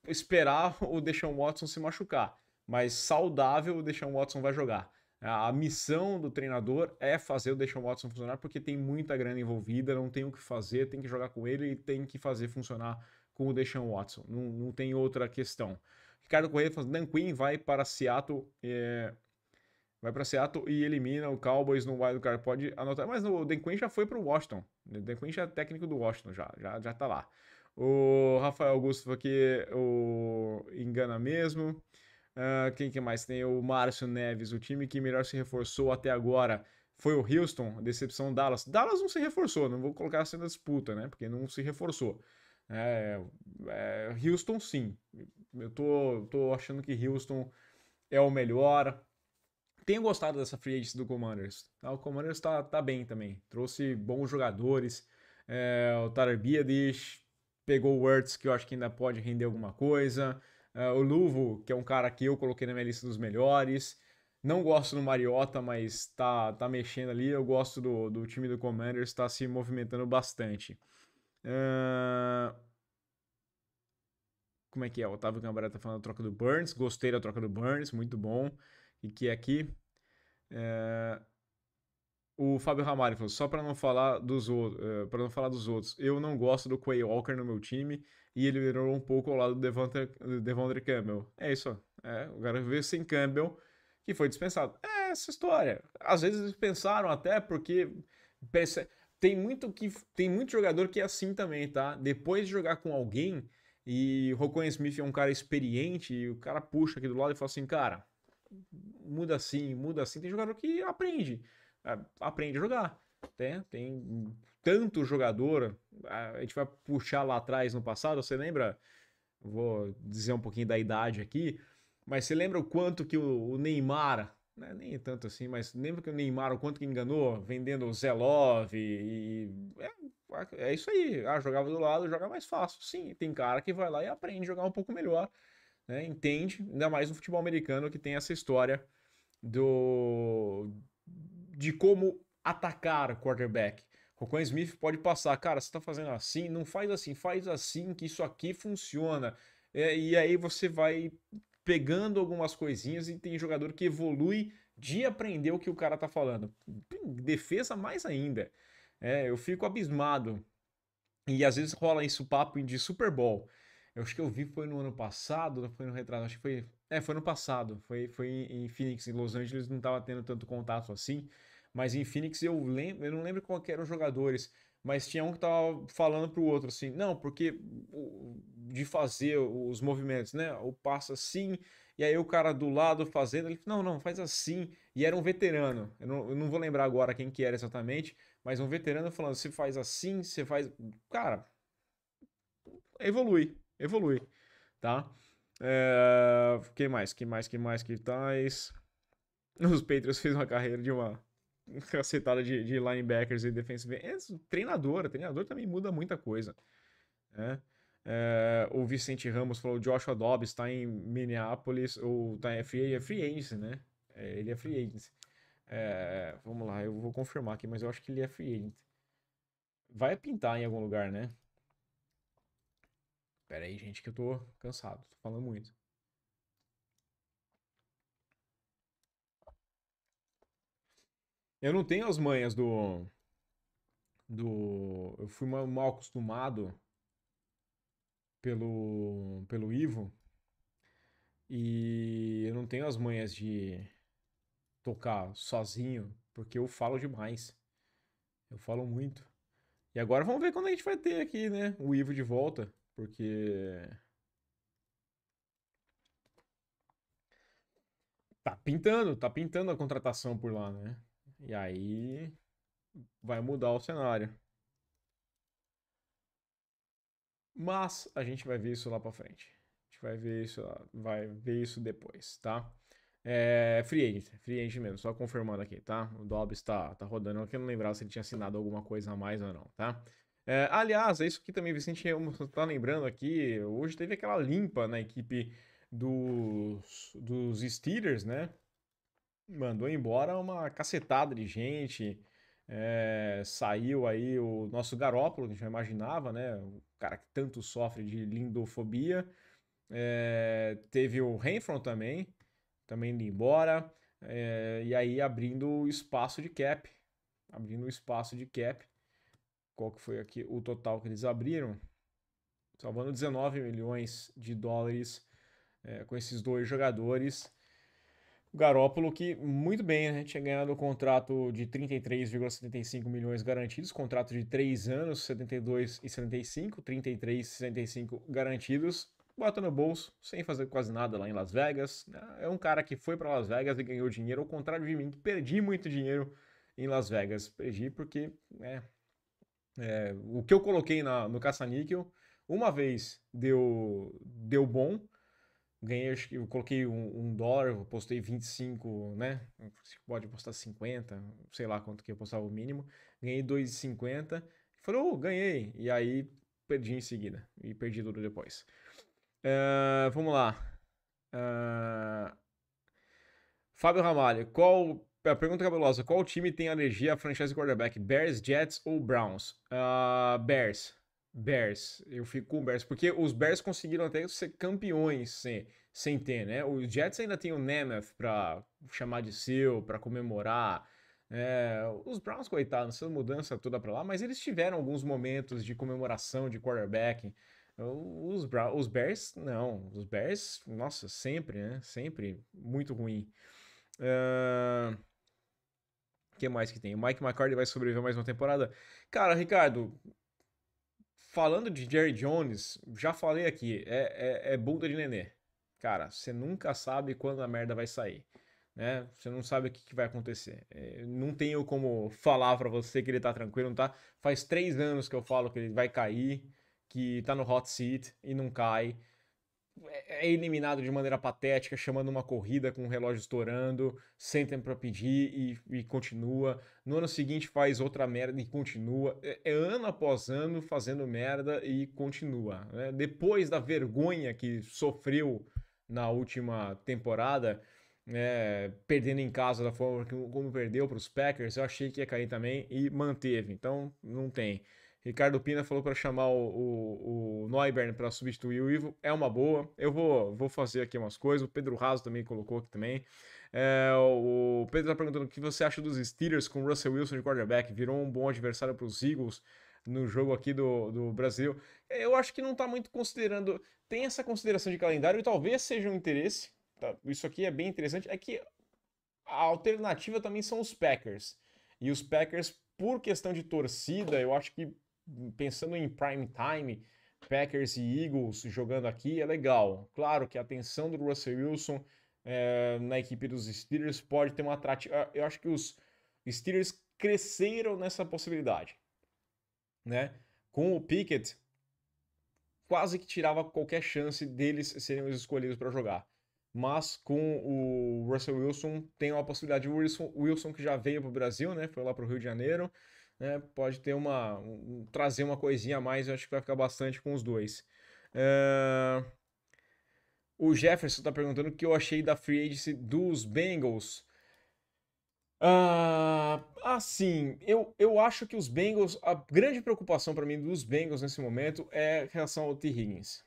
esperar o Deshaun Watson se machucar. Mas saudável o Deshaun Watson vai jogar. A missão do treinador é fazer o Deshaun Watson funcionar porque tem muita grana envolvida, não tem o que fazer, tem que jogar com ele e tem que fazer funcionar com o Deshaun Watson. Não, não tem outra questão. Ricardo Correia falando, Dan Quinn vai para Seattle eh, vai para Seattle e elimina o Cowboys no wildcard. Pode anotar, mas o Den Quinn já foi para o Washington. O Den Quinn já é técnico do Washington, já, já, já tá lá. O Rafael Augusto aqui o engana mesmo. Uh, quem que mais tem? O Márcio Neves. O time que melhor se reforçou até agora foi o Houston, decepção Dallas. Dallas não se reforçou, não vou colocar assim na disputa, né? Porque não se reforçou. É, é, Houston, sim. Eu tô, tô achando que Houston é o melhor tenho gostado dessa free agency do Commanders. Tá? O Commanders tá, tá bem também. Trouxe bons jogadores. É, o Tarbiadish pegou o Wertz, que eu acho que ainda pode render alguma coisa. É, o Luvo, que é um cara que eu coloquei na minha lista dos melhores. Não gosto do Mariota, mas tá, tá mexendo ali. Eu gosto do, do time do Commanders, está se movimentando bastante. É, como é que é? O Otávio Gambara tá falando da troca do Burns. Gostei da troca do Burns, muito bom e que aqui é... o Fábio Ramalho falou só para não falar dos outros, é, para não falar dos outros. Eu não gosto do Quay Walker no meu time e ele melhorou um pouco ao lado do Devondre Campbell. É isso. É, o cara veio sem Campbell que foi dispensado. É essa história. Às vezes dispensaram até porque tem muito que tem muito jogador que é assim também, tá? Depois de jogar com alguém e o Roquan Smith é um cara experiente e o cara puxa aqui do lado e fala assim, cara, muda assim, muda assim. Tem jogador que aprende, aprende a jogar. Né? Tem tanto jogador, a gente vai puxar lá atrás no passado, você lembra? Vou dizer um pouquinho da idade aqui, mas você lembra o quanto que o Neymar, né? nem tanto assim, mas lembra que o Neymar, o quanto que enganou vendendo o Zé Love e... É, é isso aí, ah, jogava do lado, joga mais fácil. Sim, tem cara que vai lá e aprende a jogar um pouco melhor né, entende, ainda mais no futebol americano que tem essa história do de como atacar o quarterback. Roquan Smith pode passar, cara, você está fazendo assim, não faz assim, faz assim, que isso aqui funciona. É, e aí você vai pegando algumas coisinhas e tem jogador que evolui de aprender o que o cara tá falando. Defesa mais ainda. É, eu fico abismado. E às vezes rola isso papo de Super Bowl. Eu acho que eu vi foi no ano passado, não foi no retrato, acho que foi. É, foi no passado. Foi, foi em Phoenix, em Los Angeles, não estava tendo tanto contato assim. Mas em Phoenix eu lembro, eu não lembro qual eram os jogadores, mas tinha um que tava falando pro outro assim, não, porque de fazer os movimentos, né? O passo assim, e aí o cara do lado fazendo, ele não, não, faz assim. E era um veterano, eu não, eu não vou lembrar agora quem que era exatamente, mas um veterano falando, você faz assim, você faz. Cara, evolui evolui, tá? É, que mais, que mais, que mais, que tais? Os Patriots fez uma carreira de uma cacetada de, de linebackers e defensive ends. Treinador, treinador também muda muita coisa, né? É, o Vicente Ramos falou, Joshua Dobbs está em Minneapolis, ou tá em é free, é free agency, né? É, ele é free agency. É, vamos lá, eu vou confirmar aqui, mas eu acho que ele é free Agents. Vai pintar em algum lugar, né? Pera aí, gente, que eu tô cansado, tô falando muito. Eu não tenho as manhas do. Do. Eu fui mal acostumado pelo. pelo Ivo. E eu não tenho as manhas de tocar sozinho, porque eu falo demais. Eu falo muito. E agora vamos ver quando a gente vai ter aqui, né? O Ivo de volta. Porque. Tá pintando, tá pintando a contratação por lá, né? E aí. Vai mudar o cenário. Mas a gente vai ver isso lá para frente. A gente vai ver isso, vai ver isso depois, tá? É, free agent, free agent mesmo, só confirmando aqui, tá? O Dobbs tá, tá rodando, eu não lembrava se ele tinha assinado alguma coisa a mais ou não, tá? É, aliás, é isso que também, Vicente, está lembrando aqui. Hoje teve aquela limpa na equipe dos, dos Steelers, né? Mandou embora uma cacetada de gente. É, saiu aí o nosso Garópolo, que a gente já imaginava, né? O cara que tanto sofre de lindofobia. É, teve o Renfron também, também indo embora. É, e aí abrindo espaço de cap. Abrindo espaço de cap qual que foi aqui o total que eles abriram, salvando 19 milhões de dólares é, com esses dois jogadores. O Garópolo que muito bem, né? Tinha ganhado o contrato de 33,75 milhões garantidos, contrato de 3 anos, 72 e 75, 33 e 65 garantidos, bota no bolso, sem fazer quase nada lá em Las Vegas. Né. É um cara que foi para Las Vegas e ganhou dinheiro, ao contrário de mim, que perdi muito dinheiro em Las Vegas. Perdi porque, né, é, o que eu coloquei na, no caça-níquel, uma vez deu, deu bom, ganhei, eu coloquei um, um dólar, eu postei 25, né? Você pode postar 50, sei lá quanto que eu postava o mínimo. Ganhei 2,50. Falei, oh, ganhei. E aí perdi em seguida. E perdi tudo depois. Uh, vamos lá. Uh, Fábio Ramalho, qual pergunta cabelosa: qual time tem alergia à franchise quarterback? Bears, Jets ou Browns? Uh, Bears. Bears. Eu fico com Bears, porque os Bears conseguiram até ser campeões sem, sem ter, né? Os Jets ainda tem o Nemeth para chamar de seu, para comemorar. É, os Browns, coitados, essa mudança toda para lá, mas eles tiveram alguns momentos de comemoração de quarterback. Os, os Bears, não. Os Bears, nossa, sempre, né? Sempre muito ruim. Uh que mais que tem? O Mike McCarthy vai sobreviver mais uma temporada? Cara, Ricardo, falando de Jerry Jones, já falei aqui, é, é, é bunda de nenê. Cara, você nunca sabe quando a merda vai sair. Né? Você não sabe o que, que vai acontecer. É, não tenho como falar para você que ele tá tranquilo, não tá? Faz três anos que eu falo que ele vai cair, que tá no hot seat e não cai. É, é eliminado de maneira patética, chamando uma corrida com o relógio estourando, sem tempo para pedir e, e, continua. No ano seguinte faz outra merda e continua. É, é ano após ano fazendo merda e continua. Né? Depois da vergonha que sofreu na última temporada, é, perdendo em casa da forma que, como perdeu para os Packers, eu achei que ia cair também e manteve. Então não tem. Ricardo Pina falou para chamar o, o, o Neubern para substituir o Ivo. É uma boa. Eu vou, vou fazer aqui umas coisas. O Pedro Raso também colocou aqui também. É, o Pedro está perguntando o que você acha dos Steelers com Russell Wilson de quarterback. Virou um bom adversário para os Eagles no jogo aqui do, do Brasil. Eu acho que não está muito considerando. Tem essa consideração de calendário e talvez seja um interesse. Tá? Isso aqui é bem interessante. É que a alternativa também são os Packers. E os Packers, por questão de torcida, eu acho que pensando em prime time, Packers e Eagles jogando aqui é legal. Claro que a atenção do Russell Wilson é, na equipe dos Steelers pode ter um atrativo. Eu acho que os Steelers cresceram nessa possibilidade, né? Com o Pickett, quase que tirava qualquer chance deles serem os escolhidos para jogar. Mas com o Russell Wilson, tem uma possibilidade. O Wilson, Wilson que já veio para o Brasil, né? Foi lá para o Rio de Janeiro né, pode ter uma um, trazer uma coisinha a mais, eu acho que vai ficar bastante com os dois. É, o Jefferson está perguntando o que eu achei da free agency dos Bengals. ah assim, eu, eu acho que os Bengals, a grande preocupação para mim dos Bengals nesse momento é em relação ao T. Higgins.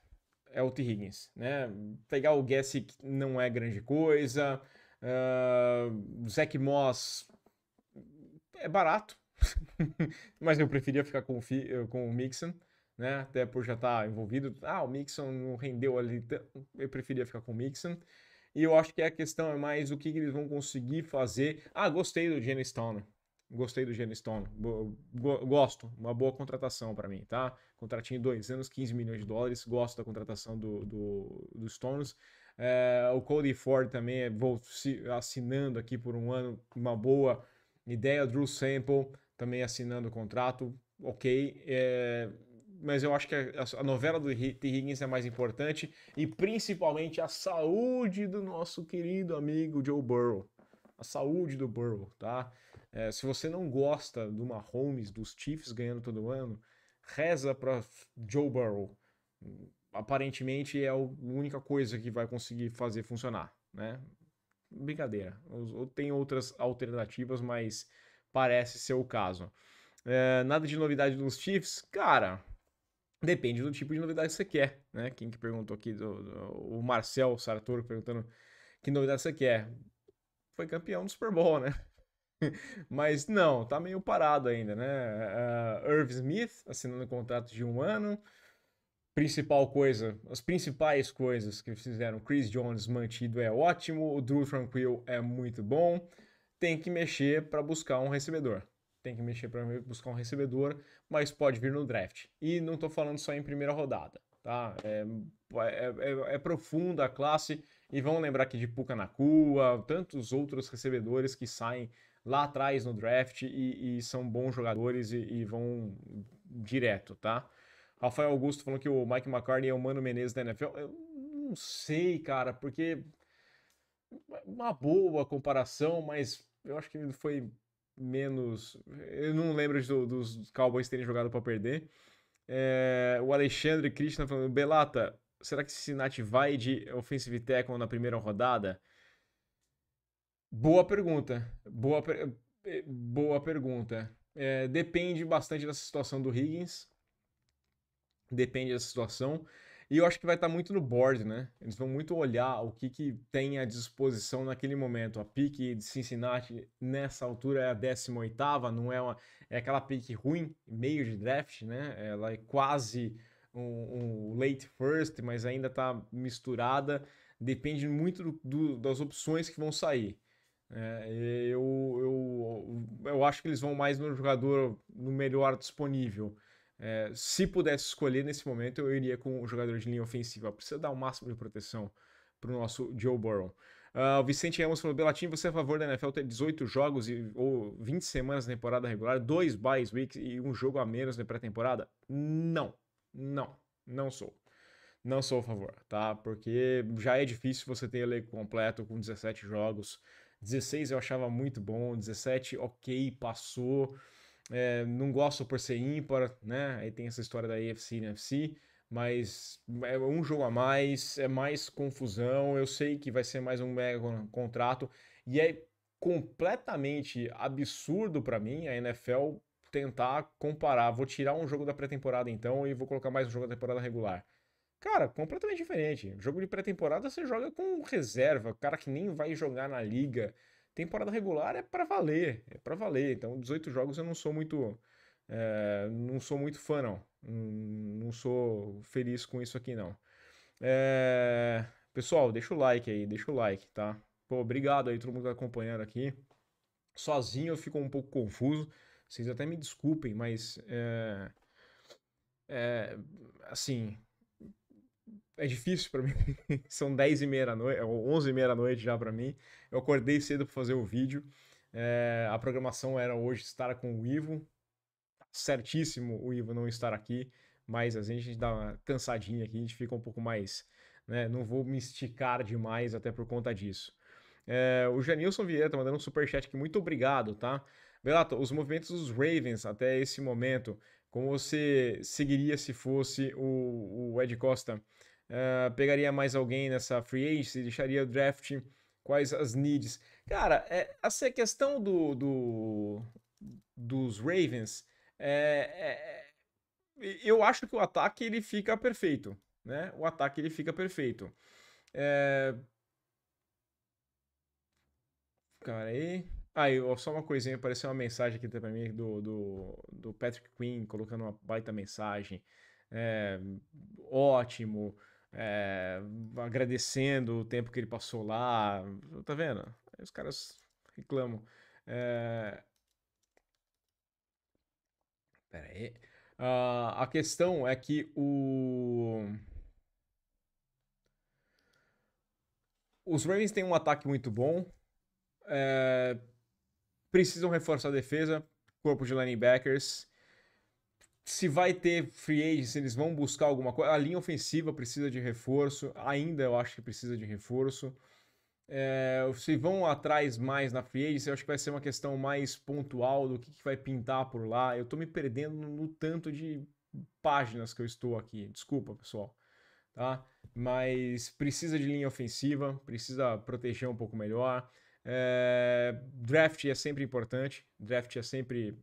É o T. Higgins, né? Pegar o Gessick não é grande coisa. Uh, Moss é barato, Mas eu preferia ficar com o, Fi, eh, com o Mixon, né? Até por já estar tá envolvido. Ah, o Mixon não rendeu ali. Eu preferia ficar com o Mixon. E eu acho que a questão é mais o que, que eles vão conseguir fazer. Ah, gostei do Jenny Stone. Gostei do Jenny Stone. Gosto. Uma boa contratação para mim, tá? Contratinho em dois anos, 15 milhões de dólares. Gosto da contratação do, do, do Stones. É, o Cody Ford também, é, vou assinando aqui por um ano, uma boa ideia. Drew Sample também assinando o contrato, ok. É, mas eu acho que a, a novela do T. Higgins é mais importante e principalmente a saúde do nosso querido amigo Joe Burrow. A saúde do Burrow, tá? É, se você não gosta do Mahomes, dos Chiefs ganhando todo ano, reza para Joe Burrow. Aparentemente é a única coisa que vai conseguir fazer funcionar, né? Brincadeira. Tem outras alternativas, mas parece ser o caso. É, nada de novidade nos Chiefs? Cara, depende do tipo de novidade que você quer, né? Quem que perguntou aqui, do, do, o Marcel Sartor perguntando que novidade você quer. Foi campeão do Super Bowl, né? Mas não, tá meio parado ainda, né? Uh, Irv Smith assinando contrato de um ano. Principal coisa, as principais coisas que fizeram Chris Jones mantido é ótimo, o Drew Tranquil é muito bom tem que mexer para buscar um recebedor. Tem que mexer para buscar um recebedor, mas pode vir no draft. E não estou falando só em primeira rodada, tá? É, é, é, é profunda a classe. E vamos lembrar aqui de Puka Nakua, tantos outros recebedores que saem lá atrás no draft e, e são bons jogadores e, e, vão direto, tá? Rafael Augusto falando que o Mike McCartney é o Mano Menezes da NFL. Eu não sei, cara, porque é uma boa comparação, mas eu acho que foi menos. Eu não lembro dos Cowboys terem jogado para perder. É, o Alexandre Krishna falando: Belata, será que Cincinnati vai de offensive tackle na primeira rodada? Boa pergunta. Boa, per... Eh, boa pergunta. É, depende bastante da situação do Higgins. Depende da situação. E eu acho que vai estar tá muito no board, né? Eles vão muito olhar o que, que tem à disposição naquele momento. A pique de Cincinnati nessa altura é a 18 não é uma. É aquela pique ruim, meio de draft, né? Ela é quase um, um late first, mas ainda está misturada. Depende muito do, do, das opções que vão sair. É, eu, eu, eu acho que eles vão mais no jogador no melhor disponível. É, se pudesse escolher nesse momento, eu iria com o jogador de linha ofensiva. Precisa dar o máximo de proteção para o nosso Joe Burrow. Uh, o Vicente Ramos falou: Belatim, você é a favor da NFL ter 18 jogos e, ou 20 semanas na temporada regular, dois buys weeks e um jogo a menos na pré-temporada? Não, não, não sou. Não sou a favor, tá? Porque já é difícil você ter ele completo com 17 jogos. 16 eu achava muito bom, 17 ok, passou. É, não gosto por ser ímpar, né? Aí tem essa história da AFC e NFC, mas é um jogo a mais, é mais confusão. Eu sei que vai ser mais um mega contrato e é completamente absurdo para mim a NFL tentar comparar. Vou tirar um jogo da pré-temporada então e vou colocar mais um jogo da temporada regular. Cara, completamente diferente. Jogo de pré-temporada você joga com reserva, cara que nem vai jogar na liga. Temporada regular é para valer, é para valer. Então, 18 jogos eu não sou muito é, não sou muito fã não. Não sou feliz com isso aqui não. É... Pessoal, deixa o like aí, deixa o like, tá? Pô, obrigado aí todo mundo que tá acompanhando aqui. Sozinho eu fico um pouco confuso. Vocês até me desculpem, mas é, é assim, é difícil para mim. São 10 e meia da noite, 11 é e meia da noite já para mim. Eu acordei cedo para fazer o vídeo. É, a programação era hoje estar com o Ivo. Tá certíssimo o Ivo não estar aqui, mas às vezes a gente dá uma cansadinha aqui, a gente fica um pouco mais. Né? Não vou me esticar demais até por conta disso. É, o Janilson Vieira tá mandando um superchat aqui, muito obrigado, tá? Belato, os movimentos dos Ravens até esse momento como você seguiria se fosse o, o Ed Costa? Uh, pegaria mais alguém nessa free agency? Deixaria o draft? Quais as needs? Cara, é, essa questão do, do dos Ravens, é, é, é eu acho que o ataque ele fica perfeito, né? O ataque ele fica perfeito. É... Cara aí. Aí, ah, só uma coisinha, apareceu uma mensagem aqui para mim do, do, do, Patrick Quinn colocando uma baita mensagem. É, ótimo. É, agradecendo o tempo que ele passou lá. Tá vendo? Aí os caras reclamam. É... Pera aí. Uh, a questão é que o. Os Ravens têm um ataque muito bom. É, precisam reforçar a defesa, corpo de linebackers. Se vai ter free agents, eles vão buscar alguma coisa. A linha ofensiva precisa de reforço, ainda eu acho que precisa de reforço. É, se vão atrás mais na free agency, eu acho que vai ser uma questão mais pontual do que, que vai pintar por lá. Eu tô me perdendo no tanto de páginas que eu estou aqui. Desculpa, pessoal. Tá? Mas precisa de linha ofensiva, precisa proteger um pouco melhor. É, draft é sempre importante, draft é sempre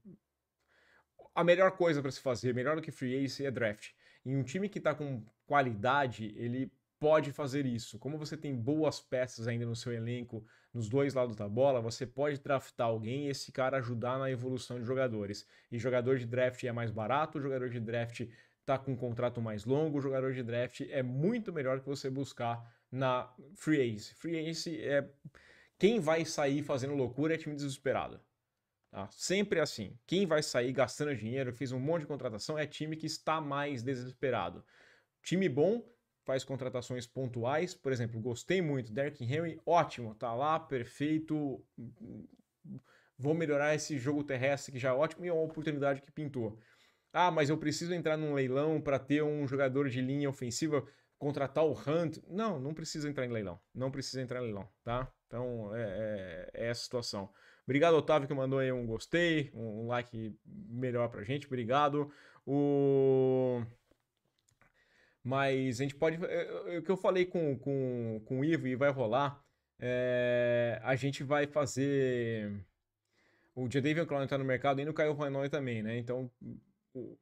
a melhor coisa para se fazer, melhor do que free agency é draft. Em um time que está com qualidade, ele pode fazer isso. Como você tem boas peças ainda no seu elenco, nos dois lados da bola, você pode draftar alguém e esse cara ajudar na evolução de jogadores. E jogador de draft é mais barato, jogador de draft tá com um contrato mais longo, jogador de draft é muito melhor que você buscar na free agency. Free agency é quem vai sair fazendo loucura é time desesperado. Tá? Sempre é assim. Quem vai sair gastando dinheiro, fez um monte de contratação, é time que está mais desesperado. Time bom faz contratações pontuais, por exemplo, gostei muito, Derrick Henry, ótimo, tá lá, perfeito, vou melhorar esse jogo terrestre que já é ótimo e é uma oportunidade que pintou. Ah, mas eu preciso entrar num leilão para ter um jogador de linha ofensiva contratar o Hunt. Não, não precisa entrar em leilão. Não precisa entrar em leilão, tá? Então é, é, é essa situação. Obrigado, Otávio, que mandou aí um gostei, um, like melhor pra gente. Obrigado. O. Mas a gente pode. É, é, é o que eu falei com, com, com o Ivo e vai rolar. É, a gente vai fazer. O Jadavion Clown tá no mercado e no Caio Ranoy também, né? Então,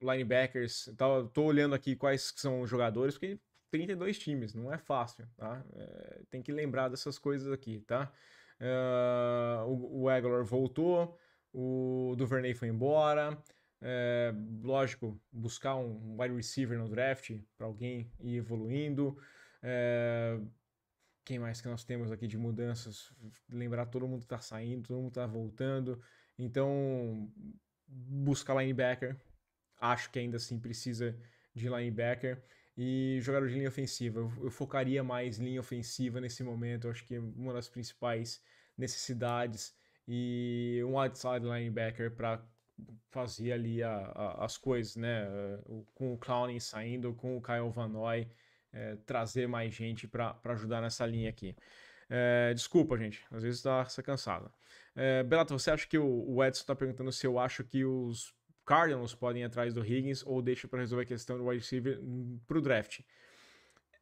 linebackers. Tá, tô olhando aqui quais são os jogadores, porque 32 times, não é fácil, tá? É, tem que lembrar dessas coisas aqui, tá? Uh, o, Eglor Aguilar voltou, o Duvernay foi embora, é, lógico, buscar um wide receiver no draft para alguém ir evoluindo. É, quem mais que nós temos aqui de mudanças? Lembrar, todo mundo está saindo, todo mundo está voltando. Então, buscar linebacker. Acho que ainda assim precisa de linebacker e jogar de linha ofensiva. Eu, eu focaria mais linha ofensiva nesse momento, acho que é uma das principais necessidades. E um outside linebacker para fazer ali a, a, as coisas, né? Eh, com o Clowning saindo, com o Kyle Van Noy, é, trazer mais gente para ajudar nessa linha aqui. É, desculpa, gente, às vezes dá tá, tá cansado. cansada. É, Belato, você acha que o, o Edson está perguntando se eu acho que os Cardinals podem ir atrás do Higgins ou deixa para resolver a questão do wide receiver hum, para o draft.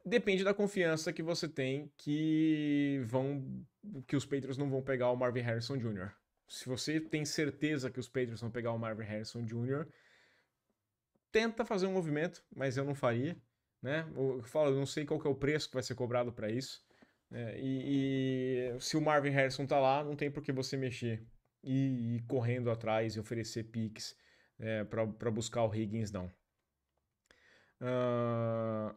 Depende da confiança que você tem que vão que os Patriots não vão pegar o Marvin Harrison Jr. Se você tem certeza que os Patriots vão pegar o Marvin Harrison Jr., tenta fazer um movimento, mas eu não faria. Né? Eu falo, eu não sei qual é o preço que vai ser cobrado para isso. Né? e, e, se o Marvin Harrison tá lá, não tem por que você mexer e ir correndo atrás e oferecer piques é, para buscar o Higgins, não. Uh,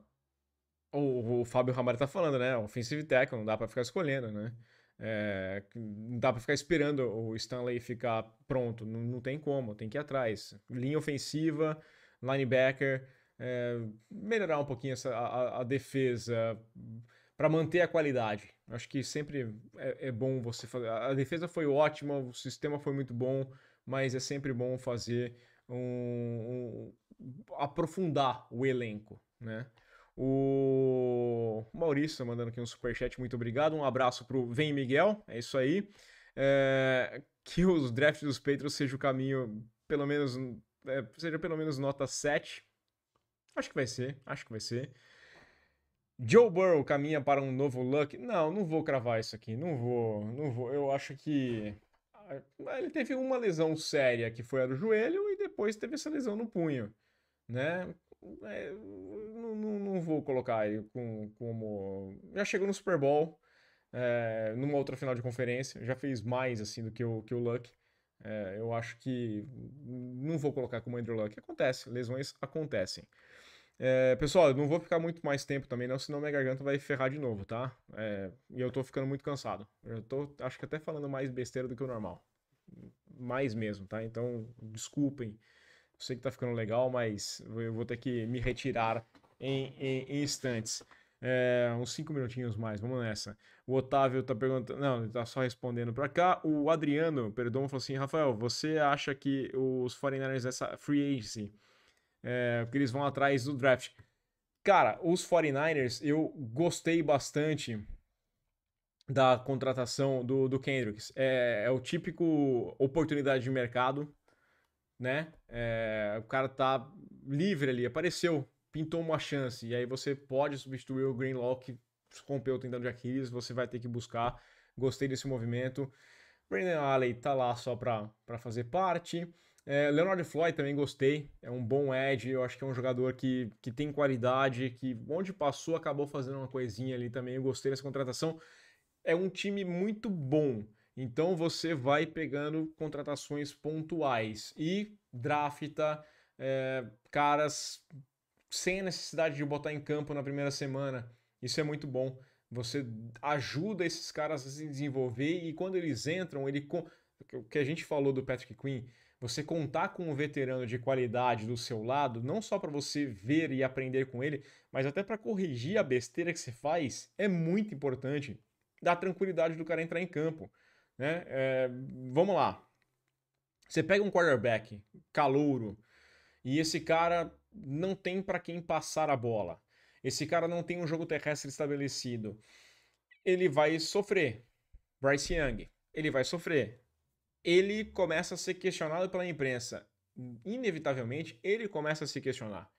o, o, Fábio Ramalho tá falando, né? Offensive tackle, não dá para ficar escolhendo, né? É, não dá para ficar esperando o Stanley ficar pronto, não, não, tem como, tem que ir atrás. Linha ofensiva, linebacker, é, melhorar um pouquinho essa, a, a defesa para manter a qualidade. Acho que sempre é, é bom você fazer. A defesa foi ótima, o sistema foi muito bom, mas é sempre bom fazer um, um aprofundar o elenco, né? O Maurício tá mandando aqui um superchat, muito obrigado. Um abraço pro Vem Miguel, é isso aí. É, que os drafts dos Patriots seja o caminho, pelo menos, é, seja pelo menos nota 7. Acho que vai ser, acho que vai ser. Joe Burrow caminha para um novo luck. Não, não vou cravar isso aqui, não vou, não vou. Eu acho que ah, ele teve uma lesão séria que foi no joelho e depois teve essa lesão no punho, né? É, não, não, não, vou colocar ele com, como. Já chegou no Super Bowl, é, numa outra final de conferência, já fez mais assim do que o, que o Luck. É, eu acho que não vou colocar como Andrew Luck. Acontece, lesões acontecem. É, pessoal, eu não vou ficar muito mais tempo também, não, senão minha garganta vai ferrar de novo, tá? É, e eu tô ficando muito cansado. Eu tô, acho que até falando mais besteira do que o normal. Mais mesmo, tá? Então, desculpem. sei que tá ficando legal, mas eu vou ter que me retirar em, em, em instantes. É, uns 5 minutinhos mais, vamos nessa. O Otávio tá perguntando, não, ele tá só respondendo para cá. O Adriano, perdão, falou assim: Rafael, você acha que os Foreigners essa free agency é, porque eles vão atrás do draft. Cara, os 49ers, eu gostei bastante da contratação do, do Kendricks. É, é o típico oportunidade de mercado, né? É, o cara tá livre ali, apareceu, pintou uma chance, e aí você pode substituir o Greenlock, que rompeu o tendão de Aquiles, você vai ter que buscar. Gostei desse movimento. Brandon Alley tá lá só para fazer parte. É, Leonard Floyd também gostei, é um bom edge, eu acho que é um jogador que, que tem qualidade, que onde passou acabou fazendo uma coisinha ali também, eu gostei dessa contratação. É um time muito bom, então você vai pegando contratações pontuais e drafta é, caras sem necessidade de botar em campo na primeira semana, isso é muito bom. Você ajuda esses caras a se desenvolver e quando eles entram, ele... O que a gente falou do Patrick Quinn você contar com um veterano de qualidade do seu lado, não só para você ver e aprender com ele, mas até para corrigir a besteira que você faz, é muito importante. Dá tranquilidade do cara entrar em campo. Né? É, vamos lá. Você pega um quarterback calouro e esse cara não tem para quem passar a bola. Esse cara não tem um jogo terrestre estabelecido. Ele vai sofrer. Bryce Young, ele vai sofrer ele começa a ser questionado pela imprensa. Inevitavelmente, ele começa a se questionar.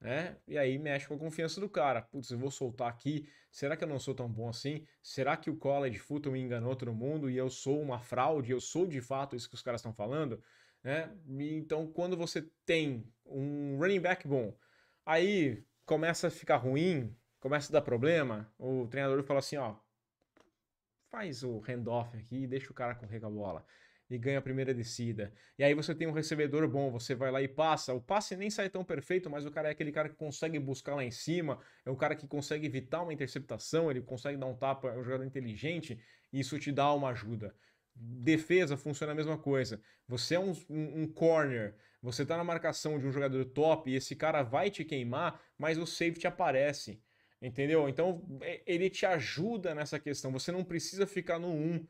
Né? E aí mexe com a confiança do cara. Putz, eu vou soltar aqui. Será que eu não sou tão bom assim? Será que o college football me enganou todo mundo e eu sou uma fraude? Eu sou de fato isso que os caras estão falando? Né? Então, quando você tem um running back bom, aí começa a ficar ruim, começa a dar problema, o treinador fala assim, ó, faz o handoff aqui e deixa o cara correr com a bola e ganha a primeira descida. E aí você tem um recebedor bom, você vai lá e passa. O passe nem sai tão perfeito, mas o cara é aquele cara que consegue buscar lá em cima, é o cara que consegue evitar uma interceptação, ele consegue dar um tapa, é um jogador inteligente, e isso te dá uma ajuda. Defesa funciona a mesma coisa. Você é um, um, um corner, você está na marcação de um jogador top e esse cara vai te queimar, mas o safety aparece. Entendeu? Então é, ele te ajuda nessa questão. Você não precisa ficar no 1. Um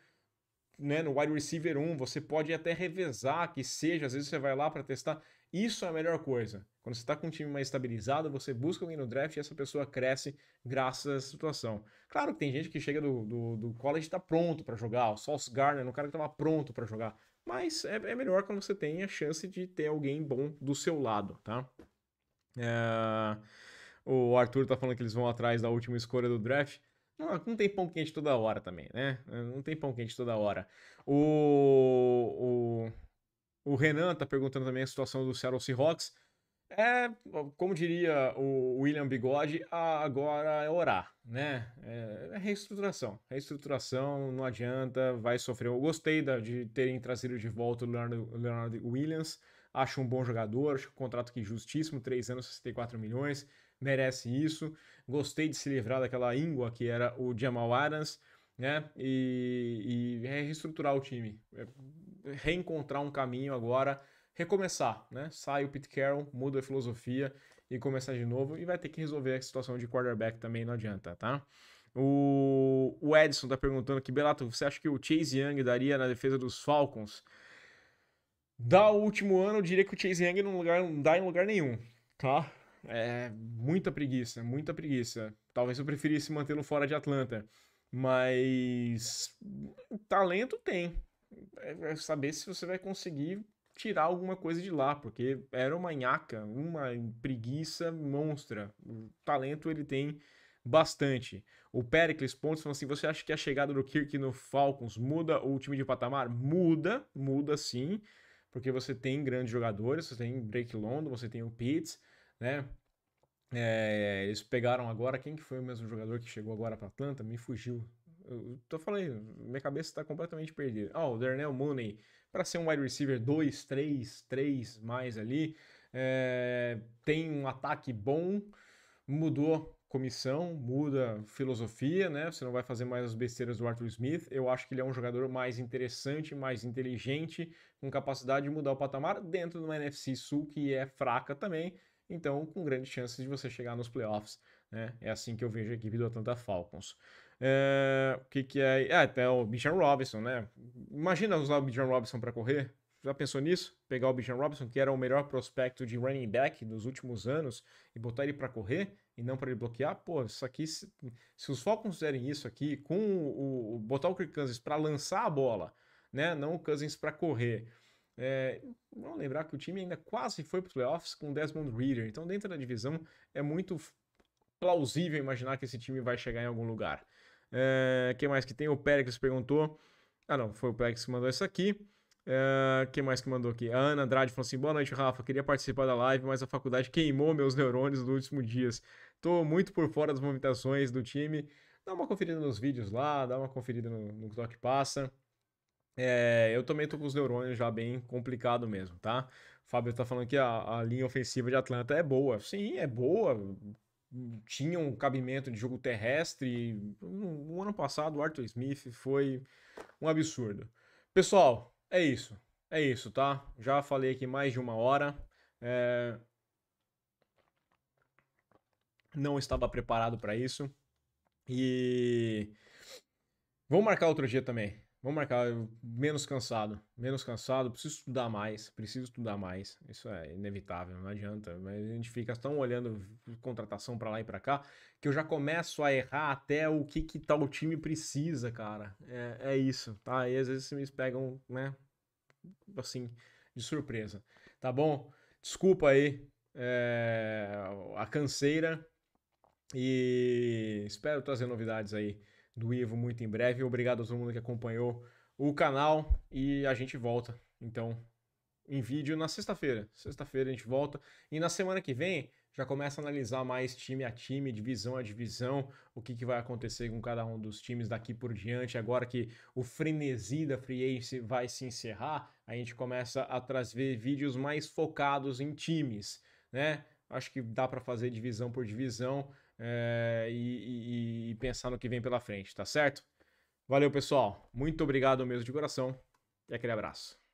né, no wide receiver 1, você pode até revezar que seja, às vezes você vai lá para testar. Isso é a melhor coisa. Quando você está com um time mais estabilizado, você busca alguém no draft e essa pessoa cresce graças a essa situação. Claro que tem gente que chega do, do, do college e está pronto para jogar, o Sauls Garner, um cara que estava pronto para jogar. Mas é, é, melhor quando você tem a chance de ter alguém bom do seu lado, tá? É... O Arthur está falando que eles vão atrás da última escolha do draft. Não, não tem pão quente toda hora também, né? Não tem pão quente toda hora. O, o, o Renan tá perguntando também a situação do Seattle Seahawks. É, como diria o William Bigode, agora é orar, né? É, é reestruturação. Reestruturação, não adianta, vai sofrer. Eu gostei de terem trazido de volta o Leonardo, Williams. Acho um bom jogador, acho um contrato que é justíssimo, 3 anos, 64 milhões merece isso. Gostei de se livrar daquela íngua que era o Jamal Adams, né? E, e reestruturar o time, é, reencontrar um caminho agora, recomeçar, né? Sai o Pete Carroll, muda a filosofia e começar de novo. E vai ter que resolver a situação de quarterback também, não adianta, tá? O, Edson tá perguntando aqui, Belato, você acha que o Chase Young daria na defesa dos Falcons? Dá o último ano, eu diria que o Chase Young não, lugar, não dá em lugar nenhum, tá? É muita preguiça, muita preguiça. Talvez eu preferisse mantê-lo fora de Atlanta. Mas talento tem. É, é saber se você vai conseguir tirar alguma coisa de lá, porque era uma nhaca, uma preguiça monstra. O talento ele tem bastante. O Pericles Pontes falou assim: você acha que a chegada do Kirk no Falcons muda o time de patamar? Muda, muda sim, porque você tem grandes jogadores, você tem Drake London, você tem o Pitts né? É, eles pegaram agora, quem que foi o mesmo jogador que chegou agora para Atlanta? Me fugiu. Eu tô falando, minha cabeça está completamente perdida. Ah, oh, o Darnell Mooney, para ser um wide receiver 2, 3, 3 mais ali, é, tem um ataque bom, mudou comissão, muda filosofia, né? Você não vai fazer mais as besteiras do Arthur Smith. Eu acho que ele é um jogador mais interessante, mais inteligente, com capacidade de mudar o patamar dentro de uma NFC Sul que é fraca também então, com grandes chances de você chegar nos playoffs. Né? É assim que eu vejo a equipe do Atlanta Falcons. É, o que, que é. Ah, até tá o Bijan Robinson, né? Imagina usar o Bijan Robinson para correr. Já pensou nisso? Pegar o Bijan Robinson, que era o melhor prospecto de running back dos últimos anos, e botar ele para correr e não para ele bloquear? Pô, isso aqui, se, se os Falcons fizerem isso aqui, com o, o botar o Kirk Cousins para lançar a bola, né? Não o Cousins para correr é, vamos lembrar que o time ainda quase foi para os playoffs com Desmond Reader. Então, dentro da divisão, é muito plausível imaginar que esse time vai chegar em algum lugar. É, quem mais que tem? O Pérez perguntou. Ah, não, foi o Pérez que mandou isso aqui. É, quem mais que mandou aqui? A Ana Andrade falou assim: boa noite, Rafa. Queria participar da live, mas a faculdade queimou meus neurônios nos últimos dias. Tô muito por fora das movimentações do time. Dá uma conferida nos vídeos lá, dá uma conferida no, no que passa. É, eu também tô com os neurônios já bem complicado mesmo, tá? O Fábio tá falando que a, a linha ofensiva de Atlanta é boa. Sim, é boa. Tinha um cabimento de jogo terrestre. No ano passado, o Arthur Smith foi um absurdo. Pessoal, é isso. É isso, tá? Já falei aqui mais de uma hora. É... Não estava preparado para isso. E. vou marcar outro dia também. Vamos marcar, menos cansado, menos cansado, preciso estudar mais, preciso estudar mais. Isso é inevitável, não adianta. Mas a gente fica tão olhando contratação para lá e para cá que eu já começo a errar até o que que tal time precisa, cara. É, é isso, tá? E às vezes me pegam, né, assim, de surpresa. Tá bom? Desculpa aí é, a canseira e espero trazer novidades aí do Ivo muito em breve. Obrigado a todo mundo que acompanhou o canal e a gente volta, então, em vídeo na sexta-feira. Sexta-feira a gente volta e na semana que vem já começa a analisar mais time a time, divisão a divisão, o que, que vai acontecer com cada um dos times daqui por diante. Agora que o frenesi da Free Agency vai se encerrar, a gente começa a trazer vídeos mais focados em times, né? Acho que dá para fazer divisão por divisão é, e, e, e pensar no que vem pela frente, tá certo? Valeu, pessoal. Muito obrigado mesmo de coração e aquele abraço.